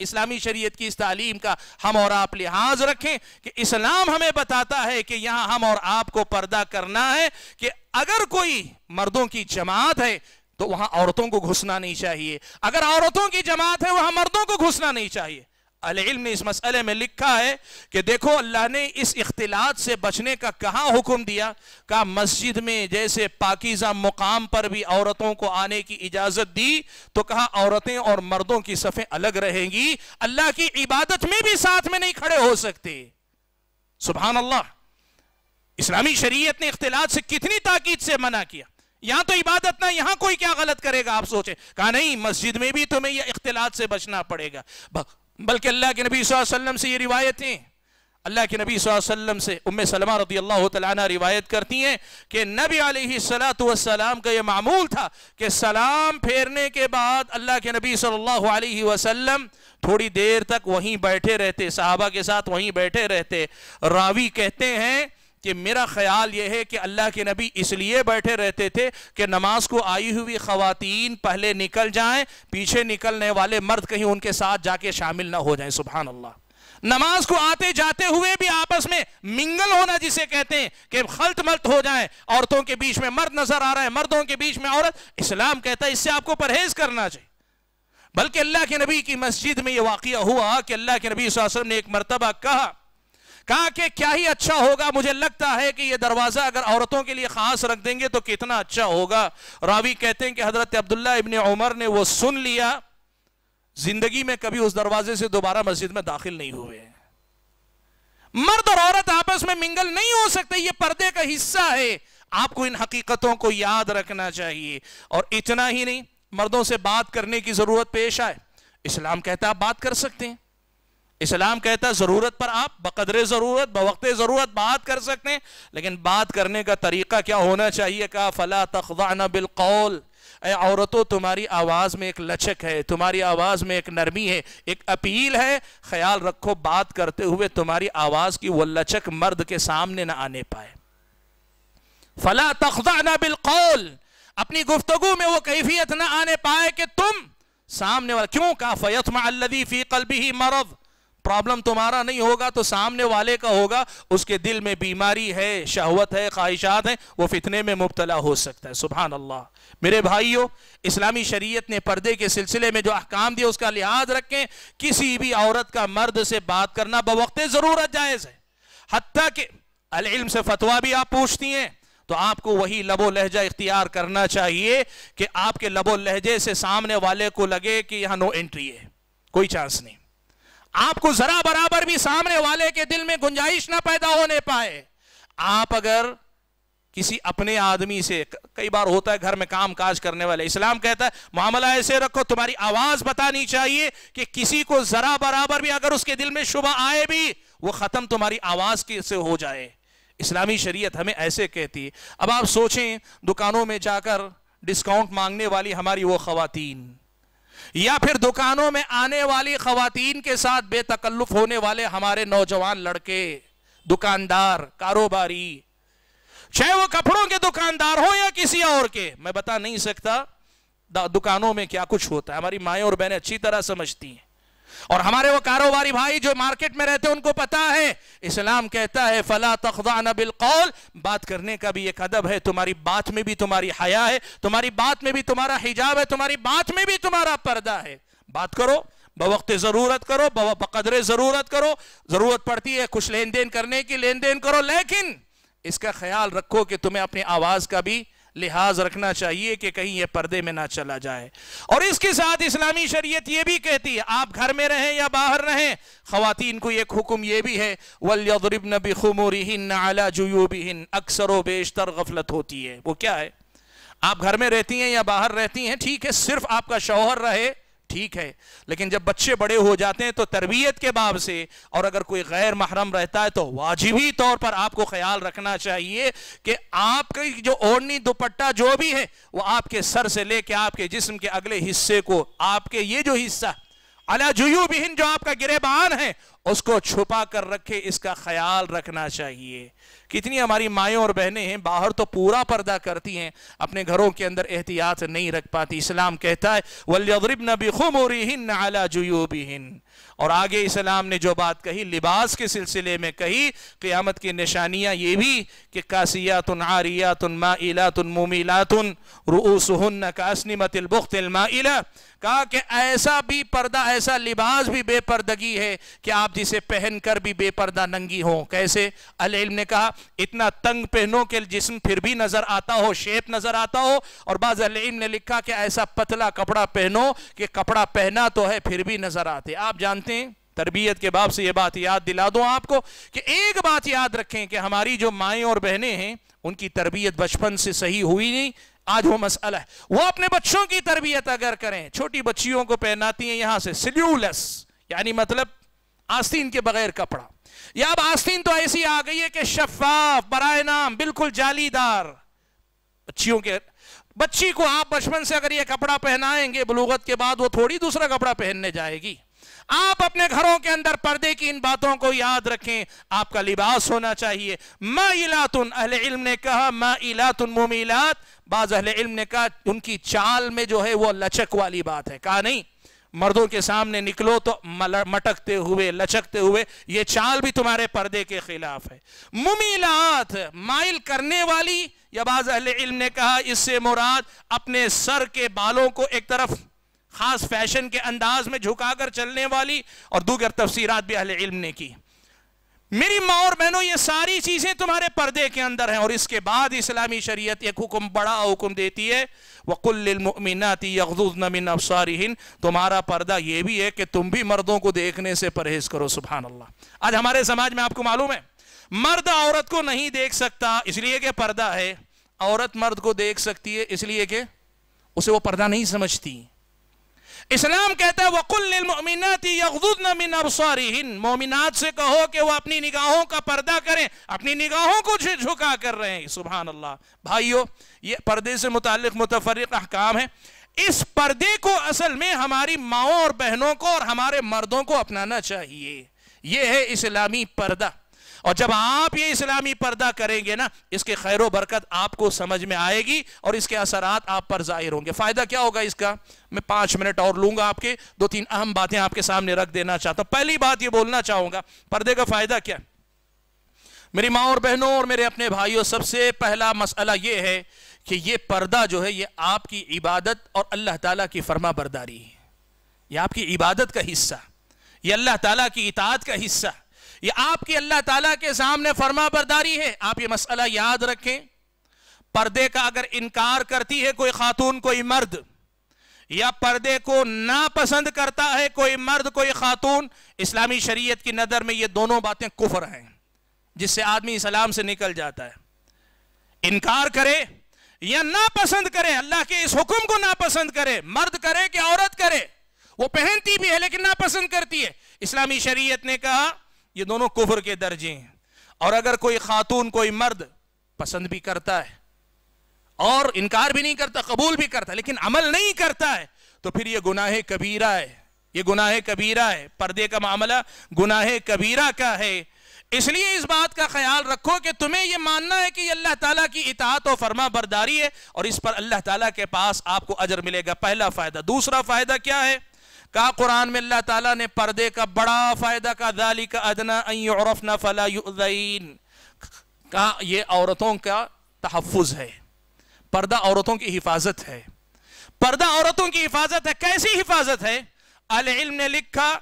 इस्लामी शरीयत की इस तालीम का हम और आप लिहाज रखें कि इस्लाम हमें बताता है कि यहां हम और आपको पर्दा करना है कि अगर कोई मर्दों की जमात है तो वहां औरतों को घुसना नहीं चाहिए अगर औरतों की जमात है वहां मर्दों को घुसना नहीं चाहिए अलम ने इस मसले में लिखा है कि देखो अल्लाह ने इस इख्तलात से बचने का कहाँ हुक्म दिया कहा मस्जिद में जैसे पाकिज़ा मुकाम पर भी औरतों को आने की इजाज़त दी तो कहा औरतें और मर्दों की सफ़ें अलग रहेंगी अल्लाह की इबादत में भी साथ में नहीं खड़े हो सकते सुबहान अल्लाह इस्लामी शरीयत ने इख्तलात से कितनी ताकीद से मना किया यहां तो इबादत ना यहां कोई क्या गलत करेगा आप सोचे कहा नहीं मस्जिद में भी तुम्हें यह इख्तलात से बचना पड़ेगा बल्कि अल्लाह के नबी वसल्लम से ये रिवायतें अल्लाह के नबी वसल्लम से उम सलमा रदी अल्लाह तला रिवायत करती हैं कि नबी सलाम का यह मामूल था कि सलाम फेरने के बाद अल्लाह के नबी सल्लल्लाहु अलैहि वसल्लम थोड़ी देर तक वहीं बैठे रहते साहबा के साथ वहीं बैठे रहते रावी कहते हैं कि मेरा ख्याल यह है कि अल्लाह के नबी इसलिए बैठे रहते थे कि नमाज को आई हुई खातन पहले निकल जाएं पीछे निकलने वाले मर्द कहीं उनके साथ जाके शामिल ना हो जाएं सुबह अल्लाह नमाज को आते जाते हुए भी आपस में मिंगल होना जिसे कहते हैं कि खलत मलत हो जाए औरतों के बीच में मर्द नजर आ रहा है मर्दों के बीच में औरत इस्लाम कहता है इससे आपको परहेज करना चाहिए बल्कि अल्लाह के नबी की मस्जिद में यह वाक़ हुआ कि अल्लाह के नबी ने एक मरतबा कहा कहा कि क्या ही अच्छा होगा मुझे लगता है कि यह दरवाज़ा अगर औरतों के लिए ख़ास रख देंगे तो कितना अच्छा होगा रावी कहते हैं कि हज़रत अब्दुल्ला इबन उमर ने वो सुन लिया ज़िंदगी में कभी उस दरवाजे से दोबारा मस्जिद में दाखिल नहीं हुए मर्द और औरत आपस में मिंगल नहीं हो सकते ये पर्दे का हिस्सा है आपको इन हकीकतों को याद रखना चाहिए और इतना ही नहीं मर्दों से बात करने की ज़रूरत पेश आए इस्लाम कहता आप बात कर सकते हैं इस्लाम कहता है ज़रूरत पर आप बकदरे ज़रूरत बवक्त ज़रूरत बात कर सकते हैं लेकिन बात करने का तरीका क्या होना चाहिए कहा फ़ला तखवाना बिलकौल औरतों तुम्हारी आवाज़ में एक लचक है तुम्हारी आवाज़ में एक नरमी है एक अपील है ख्याल रखो बात करते हुए तुम्हारी आवाज़ की वो लचक मर्द के सामने ना आने पाए फ़ला तखवाना बिलकौल अपनी गुफ्तगु में वो कैफियत ना आने पाए कि तुम सामने वाला क्यों का फ़यतमा अल्लदी फ़ी कल भी मरव प्रॉब्लम तुम्हारा नहीं होगा तो सामने वाले का होगा उसके दिल में बीमारी है शहवत है ख्वाहिशात है वो फितने में मुबतला हो सकता है सुबह अल्लाह मेरे भाइयों इस्लामी शरीयत ने पर्दे के सिलसिले में जो अहकाम दिए उसका लिहाज रखें किसी भी औरत का मर्द से बात करना बवक्त ज़रूरत जायज़ है हती कि अलम से फतवा भी आप पूछती हैं तो आपको वही लबो लहजा इख्तियार करना चाहिए कि आपके लबो लहजे से सामने वाले को लगे कि यहां नो एंट्री है कोई चांस नहीं आपको जरा बराबर भी सामने वाले के दिल में गुंजाइश ना पैदा होने पाए आप अगर किसी अपने आदमी से कई बार होता है घर में काम काज करने वाले इस्लाम कहता है मामला ऐसे रखो तुम्हारी आवाज बतानी चाहिए कि किसी को जरा बराबर भी अगर उसके दिल में शुभ आए भी वो खत्म तुम्हारी आवाज से हो जाए इस्लामी शरीयत हमें ऐसे कहती है अब आप सोचें दुकानों में जाकर डिस्काउंट मांगने वाली हमारी वो खातन या फिर दुकानों में आने वाली खातन के साथ बेतकल्लुफ होने वाले हमारे नौजवान लड़के दुकानदार कारोबारी चाहे वो कपड़ों के दुकानदार हो या किसी और के मैं बता नहीं सकता दुकानों में क्या कुछ होता है हमारी माए और बहनें अच्छी तरह समझती हैं और हमारे वो कारोबारी भाई जो मार्केट में रहते उनको पता है इस्लाम कहता है फला तखदान कौल बात करने का भी एक अदब है तुम्हारी बात में भी तुम्हारी हया है तुम्हारी बात में भी तुम्हारा हिजाब है तुम्हारी बात में भी तुम्हारा पर्दा है बात करो बवक्त ज़रूरत करो बकदर ज़रूरत करो ज़रूरत पड़ती है कुछ लेन देन करने की लेन देन करो लेकिन इसका ख्याल रखो कि तुम्हें अपनी आवाज़ का भी लिहाज रखना चाहिए कि कहीं ये पर्दे में ना चला जाए और इसके साथ इस्लामी शरीयत ये भी कहती है आप घर में रहें या बाहर रहें ख़वातीन को एक हुक्म ये भी है वलयदरब नबी खमोरिन अला अक्सर व बेशतर गफलत होती है वो क्या है आप घर में रहती हैं या बाहर रहती हैं ठीक है सिर्फ आपका शौहर रहे ठीक है लेकिन जब बच्चे बड़े हो जाते हैं तो तरबियत के बाब से और अगर कोई गैर महरम रहता है तो वाजिबी तौर पर आपको ख्याल रखना चाहिए कि आपकी जो ओढ़नी दुपट्टा जो भी है वो आपके सर से लेके आपके जिस्म के अगले हिस्से को आपके ये जो हिस्सा अला जयूबिन जो आपका गिरेबान है उसको छुपा कर रखे इसका ख्याल रखना चाहिए कितनी हमारी माएँ और बहनें हैं बाहर तो पूरा पर्दा करती हैं अपने घरों के अंदर एहतियात नहीं रख पाती इस्लाम कहता है वल्यब नबी खुमरिन अला जयूबिन और आगे इस्लाम ने जो बात कही लिबास के सिलसिले में कही क़्यामत की निशानियां ये भी कि कासियातुन आरियातुन आरियातन माइलातन मुमिलातन रूसहन कासनी मतलबुख्तलमाला कहा कि ऐसा भी पर्दा ऐसा लिबास भी बेपर्दगी है कि आप जिसे पहनकर भी बेपर्दा नंगी हो कैसे अल इल्म ने कहा इतना तंग पहनो कि जिसम फिर भी नजर आता हो शेप नजर आता हो और बाज अल इल्म ने लिखा कि ऐसा पतला कपड़ा पहनो कि कपड़ा पहना तो है फिर भी नजर आते आप जानते हैं तरबियत के बाद से यह बात याद दिला दूं आपको कि एक बात याद रखें कि हमारी जो माएँ और बहनें हैं उनकी तरबियत बचपन से सही हुई नहीं आज वो मसला है वो अपने बच्चों की तरबियत अगर करें छोटी बच्चियों को पहनाती हैं यहां से सिल्यूलस यानी मतलब आस्तीन के बगैर कपड़ा या अब आस्तीन तो ऐसी आ गई है कि शफाफ बराए नाम बिल्कुल जालीदार बच्चियों के बच्ची को आप बचपन से अगर ये कपड़ा पहनाएंगे बलूगत के बाद वो थोड़ी दूसरा कपड़ा पहनने जाएगी आप अपने घरों के अंदर पर्दे की इन बातों को याद रखें आपका लिबास होना चाहिए मा इलातुन अहल इल्म ने कहा मा इलातुन मुमिलात बाज अहले इल्म ने कहा उनकी चाल में जो है वो लचक वाली बात है कहा नहीं मर्दों के सामने निकलो तो मटकते हुए लचकते हुए ये चाल भी तुम्हारे पर्दे के खिलाफ है मुमिलात माइल करने वाली या बाज अहले इल्म ने कहा इससे मुराद अपने सर के बालों को एक तरफ खास फैशन के अंदाज में झुकाकर चलने वाली और दूगर तफसीरात भी अहले इल्म ने की मेरी माँ और बहनों ये सारी चीज़ें तुम्हारे पर्दे के अंदर हैं और इसके बाद इस्लामी शरीयत एक हुक्म बड़ा हुक्म देती है वक़ुल्लमिनती तुम्हारा पर्दा यह भी है कि तुम भी मर्दों को देखने से परहेज़ करो सुबहान अल्लाह आज हमारे समाज में आपको मालूम है मर्द औरत को नहीं देख सकता इसलिए कि पर्दा है औरत मर्द को देख सकती है इसलिए कि उसे वो पर्दा नहीं समझती इस्लाम कहता है वकुल्लमिनती मोमिनात से कहो कि वो अपनी निगाहों का पर्दा करें अपनी निगाहों को झुका कर रहे हैं सुबह अल्लाह भाइयों ये पर्दे से मुतल मुतफर अहकाम है इस पर्दे को असल में हमारी माओ और बहनों को और हमारे मर्दों को अपनाना चाहिए यह है इस्लामी पर्दा और जब आप ये इस्लामी पर्दा करेंगे ना इसके खैर बरकत आपको समझ में आएगी और इसके असर आप पर जाहिर होंगे फ़ायदा क्या होगा इसका मैं पांच मिनट और लूंगा आपके दो तीन अहम बातें आपके सामने रख देना चाहता हूं पहली बात ये बोलना चाहूंगा पर्दे का फ़ायदा क्या मेरी माँ और बहनों और मेरे अपने भाइयों सबसे पहला मसला यह है कि यह पर्दा जो है यह आपकी इबादत और अल्लाह तला की फर्मा बरदारी है यह आपकी इबादत का हिस्सा यह अल्लाह तला की इताद का हिस्सा ये आपकी अल्लाह ताला के सामने फर्मा बरदारी है आप ये मसला याद रखें पर्दे का अगर इनकार करती है कोई खातून कोई मर्द या पर्दे को नापसंद करता है कोई मर्द कोई खातून इस्लामी शरीयत की नज़र में ये दोनों बातें कुफर हैं जिससे आदमी इस्लाम से निकल जाता है इनकार करे या नापसंद करे अल्लाह के इस हुक्म को नापसंद करे मर्द करे कि औरत करे वो पहनती भी है लेकिन नापसंद करती है इस्लामी शरीयत ने कहा ये दोनों कुफर के दर्जे हैं और अगर कोई खातून कोई मर्द पसंद भी करता है और इनकार भी नहीं करता कबूल भी करता लेकिन अमल नहीं करता है तो फिर यह गुनाह कबीरा है ये गुनाह कबीरा है पर्दे का मामला गुनाह कबीरा का है इसलिए इस बात का ख्याल रखो कि तुम्हें यह मानना है कि अल्लाह ताला की इतात और फरमा बरदारी है और इस पर अल्लाह ताला के पास आपको अजर मिलेगा पहला फायदा दूसरा फायदा क्या है कहा कुरान में अल्लाह ताला ने पर्दे का बड़ा फ़ायदा का दाली का अदना अरफना फ़लाइन कहा ये औरतों का तहफ़ है पर्दा औरतों की हिफाजत है पर्दा औरतों की हिफाजत है कैसी हिफाजत है अल इल्म ने लिखा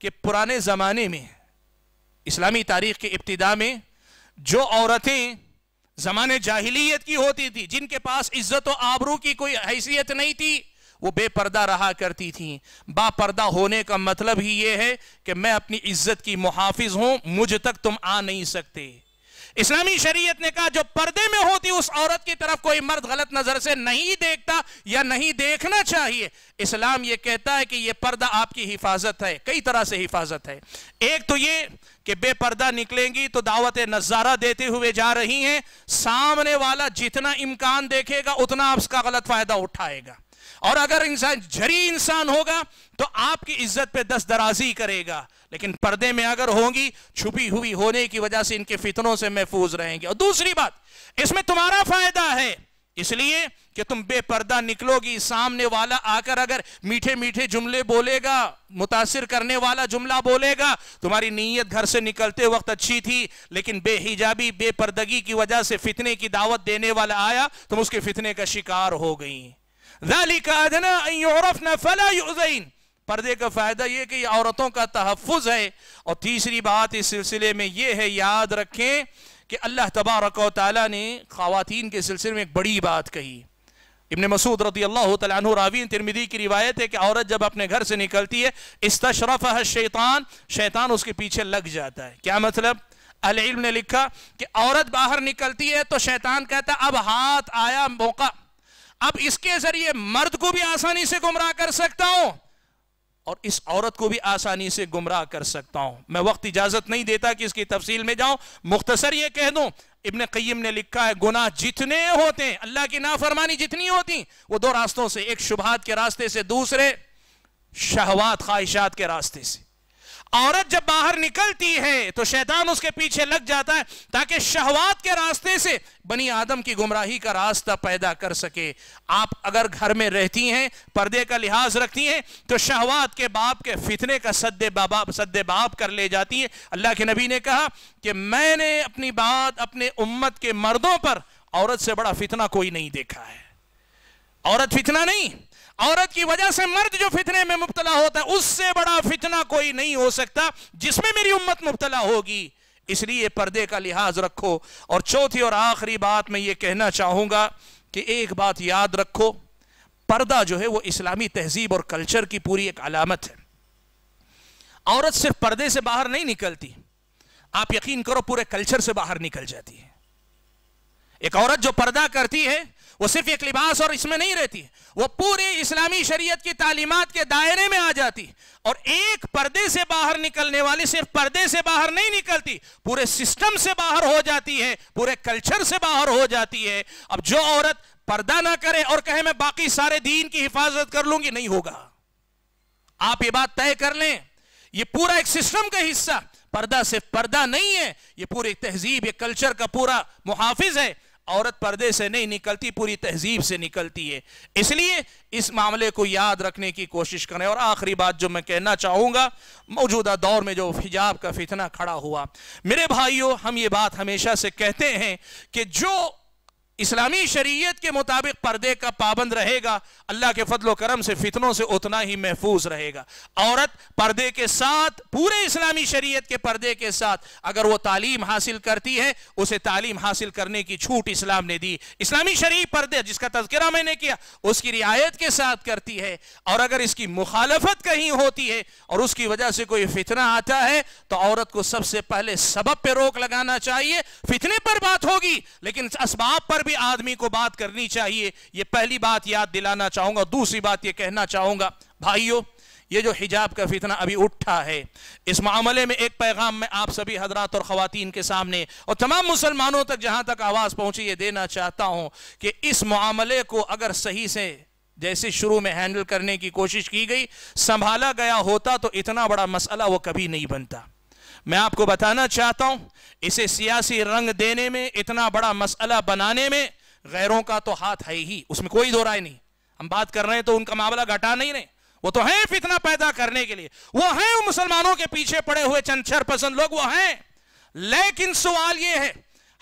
कि पुराने ज़माने में इस्लामी तारीख के इब्तदा में जो औरतें ज़माने जाहिलियत की होती थी जिनके पास इज़्ज़त आबरू की कोई हैसियत नहीं थी वो बेपर्दा रहा करती थी बापर्दा होने का मतलब ही ये है कि मैं अपनी इज्जत की मुहाफिज हूं मुझ तक तुम आ नहीं सकते इस्लामी शरीयत ने कहा जो पर्दे में होती उस औरत की तरफ कोई मर्द गलत नजर से नहीं देखता या नहीं देखना चाहिए इस्लाम ये कहता है कि यह पर्दा आपकी हिफाजत है कई तरह से हिफाजत है एक तो ये कि बेपर्दा निकलेंगी तो दावत नज़ारा देते हुए जा रही हैं सामने वाला जितना इम्कान देखेगा उतना आप उसका गलत फायदा उठाएगा और अगर इंसान झरी इंसान होगा तो आपकी इज्जत पे दस दराजी करेगा लेकिन पर्दे में अगर होंगी छुपी हुई होने की वजह से इनके फितनों से महफूज रहेंगे और दूसरी बात इसमें तुम्हारा फायदा है इसलिए कि तुम बेपर्दा निकलोगी सामने वाला आकर अगर मीठे मीठे जुमले बोलेगा मुतासर करने वाला जुमला बोलेगा तुम्हारी नीयत घर से निकलते वक्त अच्छी थी लेकिन बेहिजाबी बेपर्दगी की वजह से फितने की दावत देने वाला आया तुम उसके फितने का शिकार हो गई पर्दे का फ़ायदा यह कि औरतों का तहफ़ है और तीसरी बात इस सिलसिले में यह है याद रखें कि अल्लाह तबारक ने खातिन के सिलसिले में एक बड़ी बात कही इबन मसूद रदी अल्लाह रावीन तिरमिदी की रिवायत है कि औरत जब अपने घर से निकलती है इस्तशरफ है शैतान शैतान उसके पीछे लग जाता है क्या मतलब अल ने लिखा कि औरत बाहर निकलती है तो शैतान कहता अब हाथ आया मौका अब इसके जरिए मर्द को भी आसानी से गुमराह कर सकता हूं और इस औरत को भी आसानी से गुमराह कर सकता हूं मैं वक्त इजाजत नहीं देता कि इसकी तफसील में जाऊं मुख्तसर यह कह दूं इबन कईम ने लिखा है गुनाह जितने होते हैं अल्लाह की नाफरमानी जितनी होती वो दो रास्तों से एक शुभात के रास्ते से दूसरे शहवात ख्वाहिशात के रास्ते से औरत जब बाहर निकलती है तो शैतान उसके पीछे लग जाता है ताकि शहवात के रास्ते से बनी आदम की गुमराही का रास्ता पैदा कर सके आप अगर घर में रहती हैं पर्दे का लिहाज रखती हैं तो शहवात के बाप के फितने का सद्दे बाबा सद्दे बाप कर ले जाती है अल्लाह के नबी ने कहा कि मैंने अपनी बात अपने उम्मत के मर्दों पर औरत से बड़ा फितना कोई नहीं देखा है औरत फितना नहीं औरत की वजह से मर्द जो फितने में मुबतला होता है उससे बड़ा फितना कोई नहीं हो सकता जिसमें मेरी उम्मत मुबतला होगी इसलिए पर्दे का लिहाज रखो और चौथी और आखिरी बात मैं ये कहना चाहूंगा कि एक बात याद रखो पर्दा जो है वो इस्लामी तहजीब और कल्चर की पूरी एक अलामत है औरत सिर्फ पर्दे से बाहर नहीं निकलती आप यकीन करो पूरे कल्चर से बाहर निकल जाती है एक औरत जो पर्दा करती है वो सिर्फ एक लिबास और इसमें नहीं रहती वो पूरे इस्लामी शरीयत की तालीमत के दायरे में आ जाती और एक पर्दे से बाहर निकलने वाली सिर्फ पर्दे से बाहर नहीं निकलती पूरे सिस्टम से बाहर हो जाती है पूरे कल्चर से बाहर हो जाती है अब जो औरत पर्दा ना करे और कहे मैं बाकी सारे दीन की हिफाजत कर लूंगी नहीं होगा आप ये बात तय कर लें ये पूरा एक सिस्टम का हिस्सा पर्दा सिर्फ पर्दा नहीं है ये पूरी तहजीब ये कल्चर का पूरा मुहाफिज है औरत पर्दे से नहीं निकलती पूरी तहजीब से निकलती है इसलिए इस मामले को याद रखने की कोशिश करें और आखिरी बात जो मैं कहना चाहूंगा मौजूदा दौर में जो हिजाब का फितना खड़ा हुआ मेरे भाइयों हम ये बात हमेशा से कहते हैं कि जो इस्लामी शरीयत के मुताबिक पर्दे का पाबंद रहेगा अल्लाह के फजल करम से फितनों से उतना ही महफूज रहेगा औरत पर्दे के साथ पूरे इस्लामी शरीयत के पर्दे के साथ अगर वो तालीम हासिल करती है उसे तालीम हासिल करने की छूट इस्लाम ने दी इस्लामी शरीय पर्दे जिसका तस्करा मैंने किया उसकी रियायत के साथ करती है और अगर इसकी मुखालफत कहीं होती है और उसकी वजह से कोई फितना आता है तो औरत को सबसे पहले सबब पर रोक लगाना चाहिए फितने पर बात होगी लेकिन इसबाब पर भी भी आदमी को बात करनी चाहिए ये पहली बात याद दिलाना चाहूंगा दूसरी बात ये कहना चाहूंगा भाइयों ये जो हिजाब का फितना अभी उठा है इस मामले में एक पैगाम मैं आप सभी हजरात और ख़वान के सामने और तमाम मुसलमानों तक जहां तक आवाज़ पहुंची ये देना चाहता हूं कि इस मामले को अगर सही से जैसे शुरू में हैंडल करने की कोशिश की गई संभाला गया होता तो इतना बड़ा मसला वो कभी नहीं बनता मैं आपको बताना चाहता हूं इसे सियासी रंग देने में इतना बड़ा मसला बनाने में गैरों का तो हाथ है ही उसमें कोई दो राय नहीं हम बात कर रहे हैं तो उनका मामला घटा नहीं रहे वो तो है फितना पैदा करने के लिए वो है मुसलमानों के पीछे पड़े हुए चंचर पसंद लोग वो हैं लेकिन सवाल ये है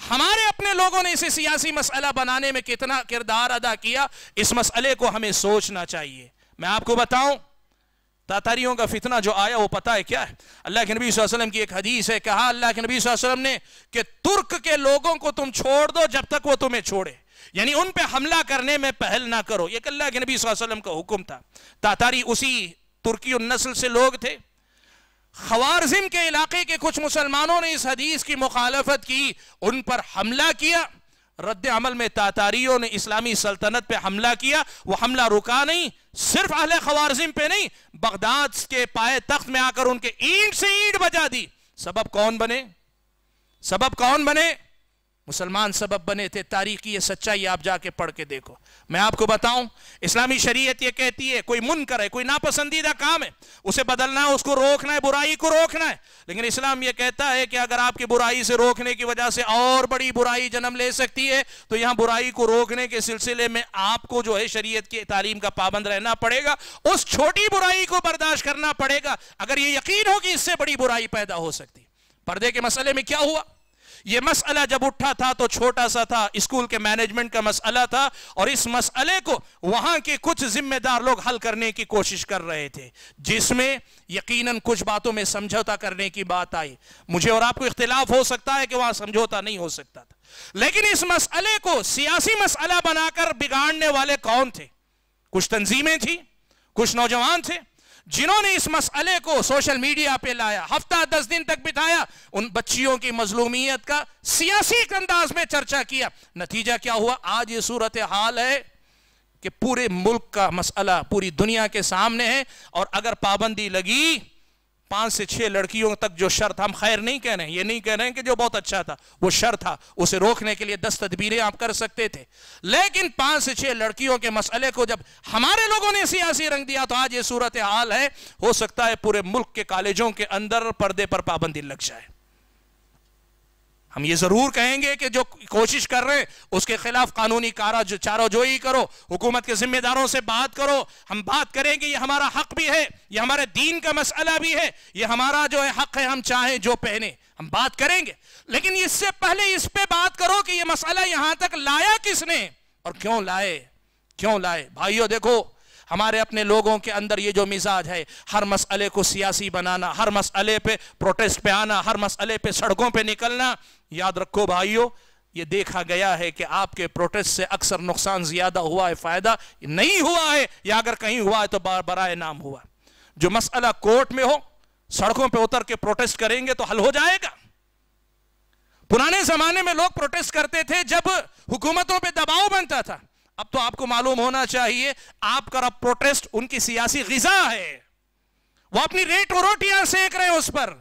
हमारे अपने लोगों ने इसे सियासी मसला बनाने में कितना किरदार अदा किया इस मसले को हमें सोचना चाहिए मैं आपको बताऊं तातारियों का फितना जो आया वो पता है क्या है अल्लाह के नबी वसल्लम की एक हदीस है कहा अल्लाह के नबी वसल्लम ने कि तुर्क के लोगों को तुम छोड़ दो जब तक वो तुम्हें छोड़े यानी उन पर हमला करने में पहल ना करो ये अल्लाह के नबी वसल्लम का हुक्म था तातारी उसी तुर्की नस्ल से लोग थे खवारजिम के इलाके के कुछ मुसलमानों ने इस हदीस की मुखालफत की उन पर हमला किया रद्द अमल में तातारियों ने इस्लामी सल्तनत पे हमला किया वो हमला रुका नहीं सिर्फ अहले खवारजिम पे नहीं बगदाद के पाए तख्त में आकर उनके ईंट से ईंट बजा दी सबब कौन बने सबब कौन बने मुसलमान सबब बने थे तारीख की ये सच्चाई आप जाके पढ़ के देखो मैं आपको बताऊं इस्लामी शरीयत ये कहती है कोई मुनकर करे कोई नापसंदीदा काम है उसे बदलना है उसको रोकना है बुराई को रोकना है लेकिन इस्लाम ये कहता है कि अगर आपकी बुराई से रोकने की वजह से और बड़ी बुराई जन्म ले सकती है तो यहां बुराई को रोकने के सिलसिले में आपको जो है शरीयत की तालीम का पाबंद रहना पड़ेगा उस छोटी बुराई को बर्दाश्त करना पड़ेगा अगर ये यकीन हो कि इससे बड़ी बुराई पैदा हो सकती पर्दे के मसले में क्या हुआ ये मसला जब उठा था तो छोटा सा था स्कूल के मैनेजमेंट का मसला था और इस मसले को वहां के कुछ जिम्मेदार लोग हल करने की कोशिश कर रहे थे जिसमें यकीनन कुछ बातों में समझौता करने की बात आई मुझे और आपको इख्तिलाफ हो सकता है कि वहां समझौता नहीं हो सकता था लेकिन इस मसले को सियासी मसला बनाकर बिगाड़ने वाले कौन थे कुछ तंजीमें थी कुछ नौजवान थे जिन्होंने इस मसले को सोशल मीडिया पे लाया हफ्ता दस दिन तक बिताया उन बच्चियों की मजलूमियत का सियासी अंदाज में चर्चा किया नतीजा क्या हुआ आज ये सूरत हाल है कि पूरे मुल्क का मसला पूरी दुनिया के सामने है और अगर पाबंदी लगी पांच से छह लड़कियों तक जो शर था हम खैर नहीं कह रहे हैं ये नहीं कह रहे हैं कि जो बहुत अच्छा था वो शर था उसे रोकने के लिए दस तदबीरें आप कर सकते थे लेकिन पांच से छह लड़कियों के मसले को जब हमारे लोगों ने सियासी रंग दिया तो आज ये सूरत हाल है हो सकता है पूरे मुल्क के कॉलेजों के अंदर पर्दे पर पाबंदी लग जाए हम ये जरूर कहेंगे कि जो कोशिश कर रहे हैं उसके खिलाफ कानूनी कारा जो चारो जोई करो हुकूमत के जिम्मेदारों से बात करो हम बात करेंगे ये हमारा हक भी है ये हमारे दीन का मसला भी है ये हमारा जो है हक है हम चाहें जो पहने हम बात करेंगे लेकिन इससे पहले इस पर बात करो कि ये मसला यहां तक लाया किसने और क्यों लाए क्यों लाए भाइयों देखो हमारे अपने लोगों के अंदर ये जो मिजाज है हर मसले को सियासी बनाना हर मसले पे प्रोटेस्ट पे आना हर मसले पे सड़कों पे निकलना याद रखो भाइयों ये देखा गया है कि आपके प्रोटेस्ट से अक्सर नुकसान ज़्यादा हुआ है फ़ायदा नहीं हुआ है या अगर कहीं हुआ है तो बरए नाम हुआ जो मसला कोर्ट में हो सड़कों पर उतर के प्रोटेस्ट करेंगे तो हल हो जाएगा पुराने ज़माने में लोग प्रोटेस्ट करते थे जब हुकूमतों पर दबाव बनता था अब तो आपको मालूम होना चाहिए आपका अब प्रोटेस्ट उनकी सियासी गजा है वो अपनी रेट और रोटियां सेक रहे हैं उस पर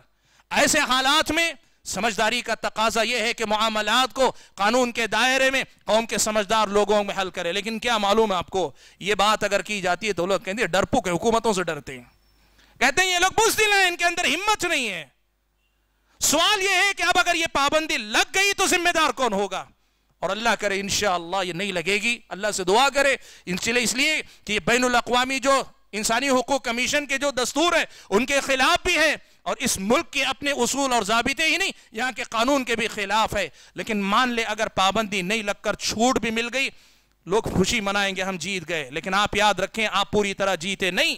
ऐसे हालात में समझदारी का तकाजा यह है कि मामलात को कानून के दायरे में कौम के समझदार लोगों में हल करें लेकिन क्या मालूम है आपको यह बात अगर की जाती है तो लोग कहते हैं डरपुक है हुकूमतों से डरते हैं कहते हैं ये लोग बुजदिल हैं इनके अंदर हिम्मत नहीं है सवाल यह है कि अब अगर यह पाबंदी लग गई तो जिम्मेदार कौन होगा और अल्लाह करे इन ये नहीं लगेगी अल्लाह से दुआ करे इसलिए इसलिए कि बैन अवी जो इंसानी हकूक कमीशन के जो दस्तूर है उनके खिलाफ भी है और इस मुल्क के अपने उसूल और जबते ही नहीं यहाँ के कानून के भी खिलाफ है लेकिन मान ले अगर पाबंदी नहीं लगकर छूट भी मिल गई लोग खुशी मनाएंगे हम जीत गए लेकिन आप याद रखें आप पूरी तरह जीते नहीं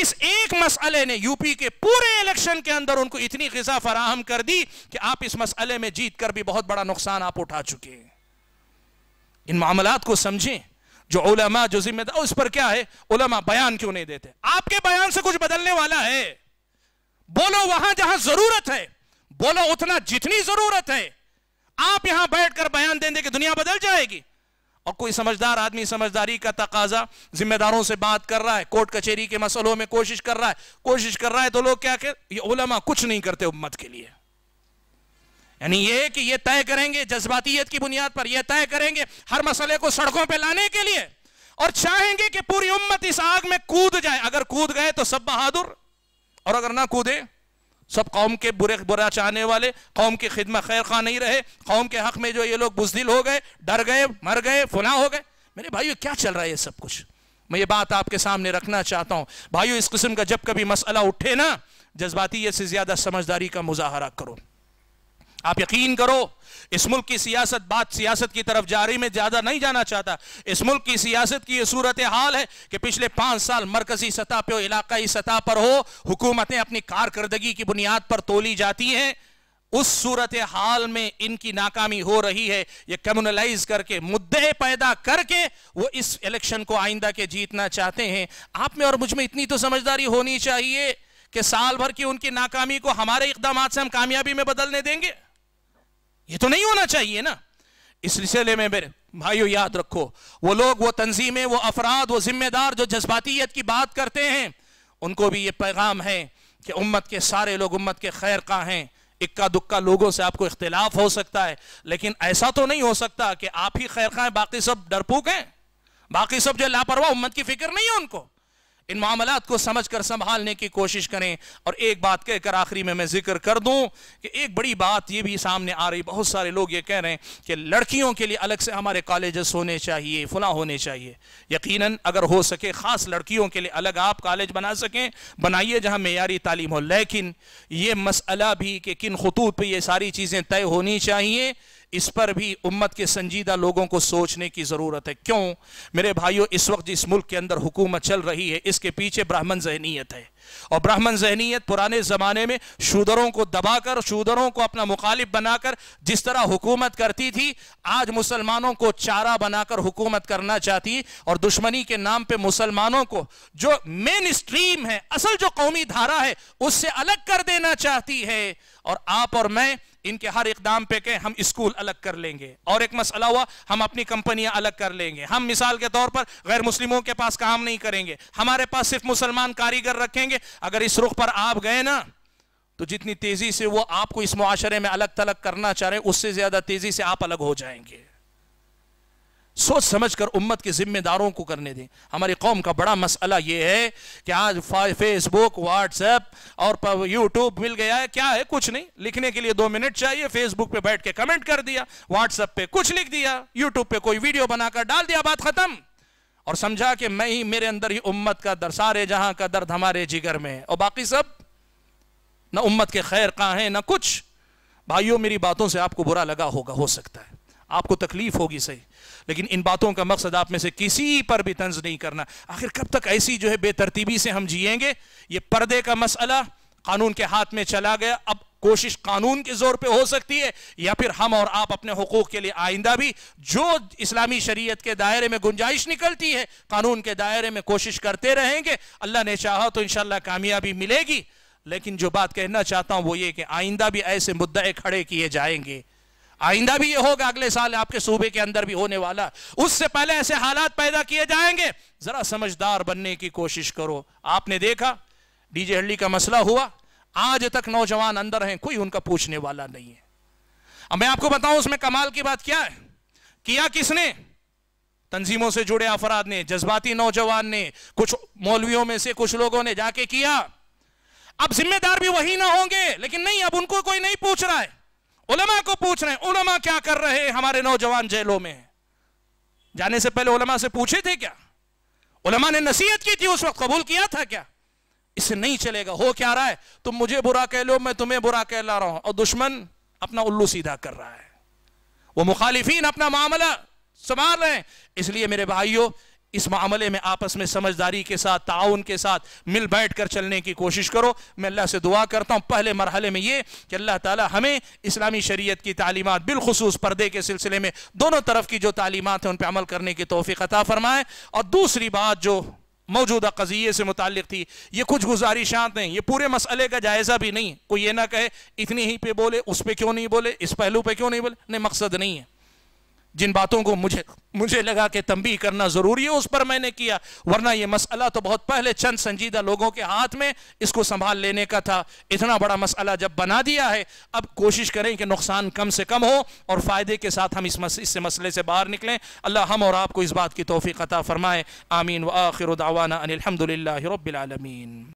इस एक मसले ने यूपी के पूरे इलेक्शन के अंदर उनको इतनी गजा फराहम कर दी कि आप इस मसले में जीत कर भी बहुत बड़ा नुकसान आप उठा चुके हैं इन मामला को समझें जो उलमा जो जिम्मेदार उस पर क्या है उलमा बयान क्यों नहीं देते आपके बयान से कुछ बदलने वाला है बोलो वहां जहां जरूरत है बोलो उतना जितनी जरूरत है आप यहां बैठकर बयान दे कि दुनिया बदल जाएगी और कोई समझदार आदमी समझदारी का तकाजा जिम्मेदारों से बात कर रहा है कोर्ट कचहरी के मसलों में कोशिश कर रहा है कोशिश कर रहा है तो लोग क्या कर ये उलमा कुछ नहीं करते उम्मत के लिए यानी ये कि ये तय करेंगे जज्बातीत की बुनियाद पर यह तय करेंगे हर मसले को सड़कों पर लाने के लिए और चाहेंगे कि पूरी उम्मत इस आग में कूद जाए अगर कूद गए तो सब बहादुर और अगर ना कूदे सब कौम के बुरे बुरा चाहने वाले कौम की खिदमत खैर खा नहीं रहे कौम के हक में जो ये लोग बुजदिल हो गए डर गए मर गए फुला हो गए मेरे भाई क्या चल रहा है ये सब कुछ मैं ये बात आपके सामने रखना चाहता हूँ भाई इस किस्म का जब कभी मसला उठे ना जज्बाती से ज़्यादा समझदारी का मुजाहरा करो आप यकीन करो इस मुल्क की सियासत बात सियासत की तरफ जारी में ज़्यादा नहीं जाना चाहता इस मुल्क की सियासत की सूरत हाल है कि पिछले पांच साल मरकजी सतह पर इलाकाई सतह पर हो हुकूमतें अपनी कारकर्दगी की बुनियाद पर तोली जाती हैं उस सूरत हाल में इनकी नाकामी हो रही है ये कम्युनलाइज करके मुद्दे पैदा करके वो इस इलेक्शन को आइंदा के जीतना चाहते हैं आप में और मुझ में इतनी तो समझदारी होनी चाहिए कि साल भर की उनकी नाकामी को हमारे इकदाम से हम कामयाबी में बदलने देंगे ये तो नहीं होना चाहिए ना इस सिलसिले में मेरे भाइयों याद रखो वो लोग वो तंजीमें वो अफराद वो जिम्मेदार जो जज्बातीत की बात करते हैं उनको भी ये पैगाम है कि उम्मत के सारे लोग उम्मत के खैर का हैं इक्का दुक्का लोगों से आपको इख्तलाफ हो सकता है लेकिन ऐसा तो नहीं हो सकता कि आप ही खैर खाएं बाकी सब डरपूक हैं बाकी सब जो लापरवाह उम्मत की फिक्र नहीं है उनको इन मामला को समझ कर संभालने की कोशिश करें और एक बात कहकर आखिरी में मैं जिक्र कर दूं कि एक बड़ी बात ये भी सामने आ रही बहुत सारे लोग ये कह रहे हैं कि लड़कियों के लिए अलग से हमारे कॉलेजेस होने चाहिए फुला होने चाहिए यकीनन अगर हो सके ख़ास लड़कियों के लिए अलग आप कॉलेज बना सकें बनाइए जहाँ मैारी तालीम हो लेकिन ये मसला भी कि किन खतूत पर यह सारी चीज़ें तय होनी चाहिए इस पर भी उम्मत के संजीदा लोगों को सोचने की ज़रूरत है क्यों मेरे भाइयों इस वक्त जिस मुल्क के अंदर हुकूमत चल रही है इसके पीछे ब्राह्मण जहनीयत है और ब्राह्मण जहनीत पुराने ज़माने में शूदरों को दबाकर शूदरों को अपना मुखालिफ बनाकर जिस तरह हुकूमत करती थी आज मुसलमानों को चारा बनाकर हुकूमत करना चाहती और दुश्मनी के नाम पर मुसलमानों को जो मेन स्ट्रीम है असल जो कौमी धारा है उससे अलग कर देना चाहती है और आप और मैं इनके हर इकदाम पे कहें हम स्कूल अलग कर लेंगे और एक मसला हुआ हम अपनी कंपनियां अलग कर लेंगे हम मिसाल के तौर पर गैर मुस्लिमों के पास काम नहीं करेंगे हमारे पास सिर्फ मुसलमान कारीगर रखेंगे जाएंगे अगर इस रुख पर आप गए ना तो जितनी तेजी से वो आपको इस मुआशरे में अलग थलग करना चाह रहे उससे ज्यादा तेजी से आप अलग हो जाएंगे सोच समझ कर उम्मत के जिम्मेदारों को करने दें हमारी कौम का बड़ा मसला ये है कि आज फेसबुक व्हाट्सएप और यूट्यूब मिल गया है क्या है कुछ नहीं लिखने के लिए दो मिनट चाहिए फेसबुक पे बैठ के कमेंट कर दिया व्हाट्सएप पे कुछ लिख दिया यूट्यूब पे कोई वीडियो बनाकर डाल दिया बात खत्म और समझा कि मैं ही मेरे अंदर ही उम्मत का दर सारे जहां का दर्द हमारे जिगर में और बाकी सब ना उम्मत के खैर कहां है ना कुछ भाइयों मेरी बातों से आपको बुरा लगा होगा हो सकता है आपको तकलीफ होगी सही लेकिन इन बातों का मकसद आप में से किसी पर भी तंज नहीं करना आखिर कब तक ऐसी जो है बेतरतीबी से हम जियेंगे ये पर्दे का मसला कानून के हाथ में चला गया अब कोशिश कानून के जोर पे हो सकती है या फिर हम और आप अपने हकूक के लिए आइंदा भी जो इस्लामी शरीयत के दायरे में गुंजाइश निकलती है कानून के दायरे में कोशिश करते रहेंगे अल्लाह ने चाहा तो इन कामयाबी मिलेगी लेकिन जो बात कहना चाहता हूं वो ये कि आइंदा भी ऐसे मुद्दे खड़े किए जाएंगे आइंदा भी ये होगा अगले साल आपके सूबे के अंदर भी होने वाला उससे पहले ऐसे हालात पैदा किए जाएंगे जरा समझदार बनने की कोशिश करो आपने देखा डीजे हल्ली का मसला हुआ आज तक नौजवान अंदर हैं कोई उनका पूछने वाला नहीं है अब मैं आपको बताऊं उसमें कमाल की बात क्या है किया किसने तंजीमों से जुड़े अफराद ने जज्बाती नौजवान ने कुछ मौलवियों में से कुछ लोगों ने जाके किया अब जिम्मेदार भी वही ना होंगे लेकिन नहीं अब उनको कोई नहीं पूछ रहा है उलमा को पूछ रहे हैं उलमा क्या कर रहे हैं हमारे नौजवान जेलों में जाने से पहले उलमा से पूछे थे क्या उलमा ने नसीहत की थी उस वक्त कबूल किया था क्या इसे नहीं चलेगा हो क्या रहा है तुम मुझे बुरा कह लो मैं तुम्हें बुरा कहला रहा हूं और दुश्मन अपना उल्लू सीधा कर रहा है वो मुखालिफिन अपना मामला संभाल रहे हैं इसलिए मेरे भाइयों इस मामले में आपस में समझदारी के साथ ताउन के साथ मिल बैठ कर चलने की कोशिश करो मैं अल्लाह से दुआ करता हूं पहले मरहले में ये कि अल्लाह ताला हमें इस्लामी शरीयत की तालीमत बिलखसूस पर्दे के सिलसिले में दोनों तरफ की जो तालीमत हैं उन पर अमल करने की तोफ़ी अता फरमाए और दूसरी बात जो मौजूदा कज़िए से मुतल थी ये कुछ गुजारिशात हैं ये पूरे मसले का जायज़ा भी नहीं है कोई ये ना कहे इतनी ही पे बोले उस पर क्यों नहीं बोले इस पहलू पर क्यों नहीं बोले नहीं मकसद नहीं है जिन बातों को मुझे मुझे लगा कि तंबी करना ज़रूरी है उस पर मैंने किया वरना यह मसला तो बहुत पहले चंद संजीदा लोगों के हाथ में इसको संभाल लेने का था इतना बड़ा मसला जब बना दिया है अब कोशिश करें कि नुकसान कम से कम हो और फ़ायदे के साथ हम इस मस, इससे मसले से बाहर निकलें अल्लाह हम और आपको इस बात की तोफ़ी अता फरमाए आमीन व आखिर उदावाना अनिलहमदिल्ला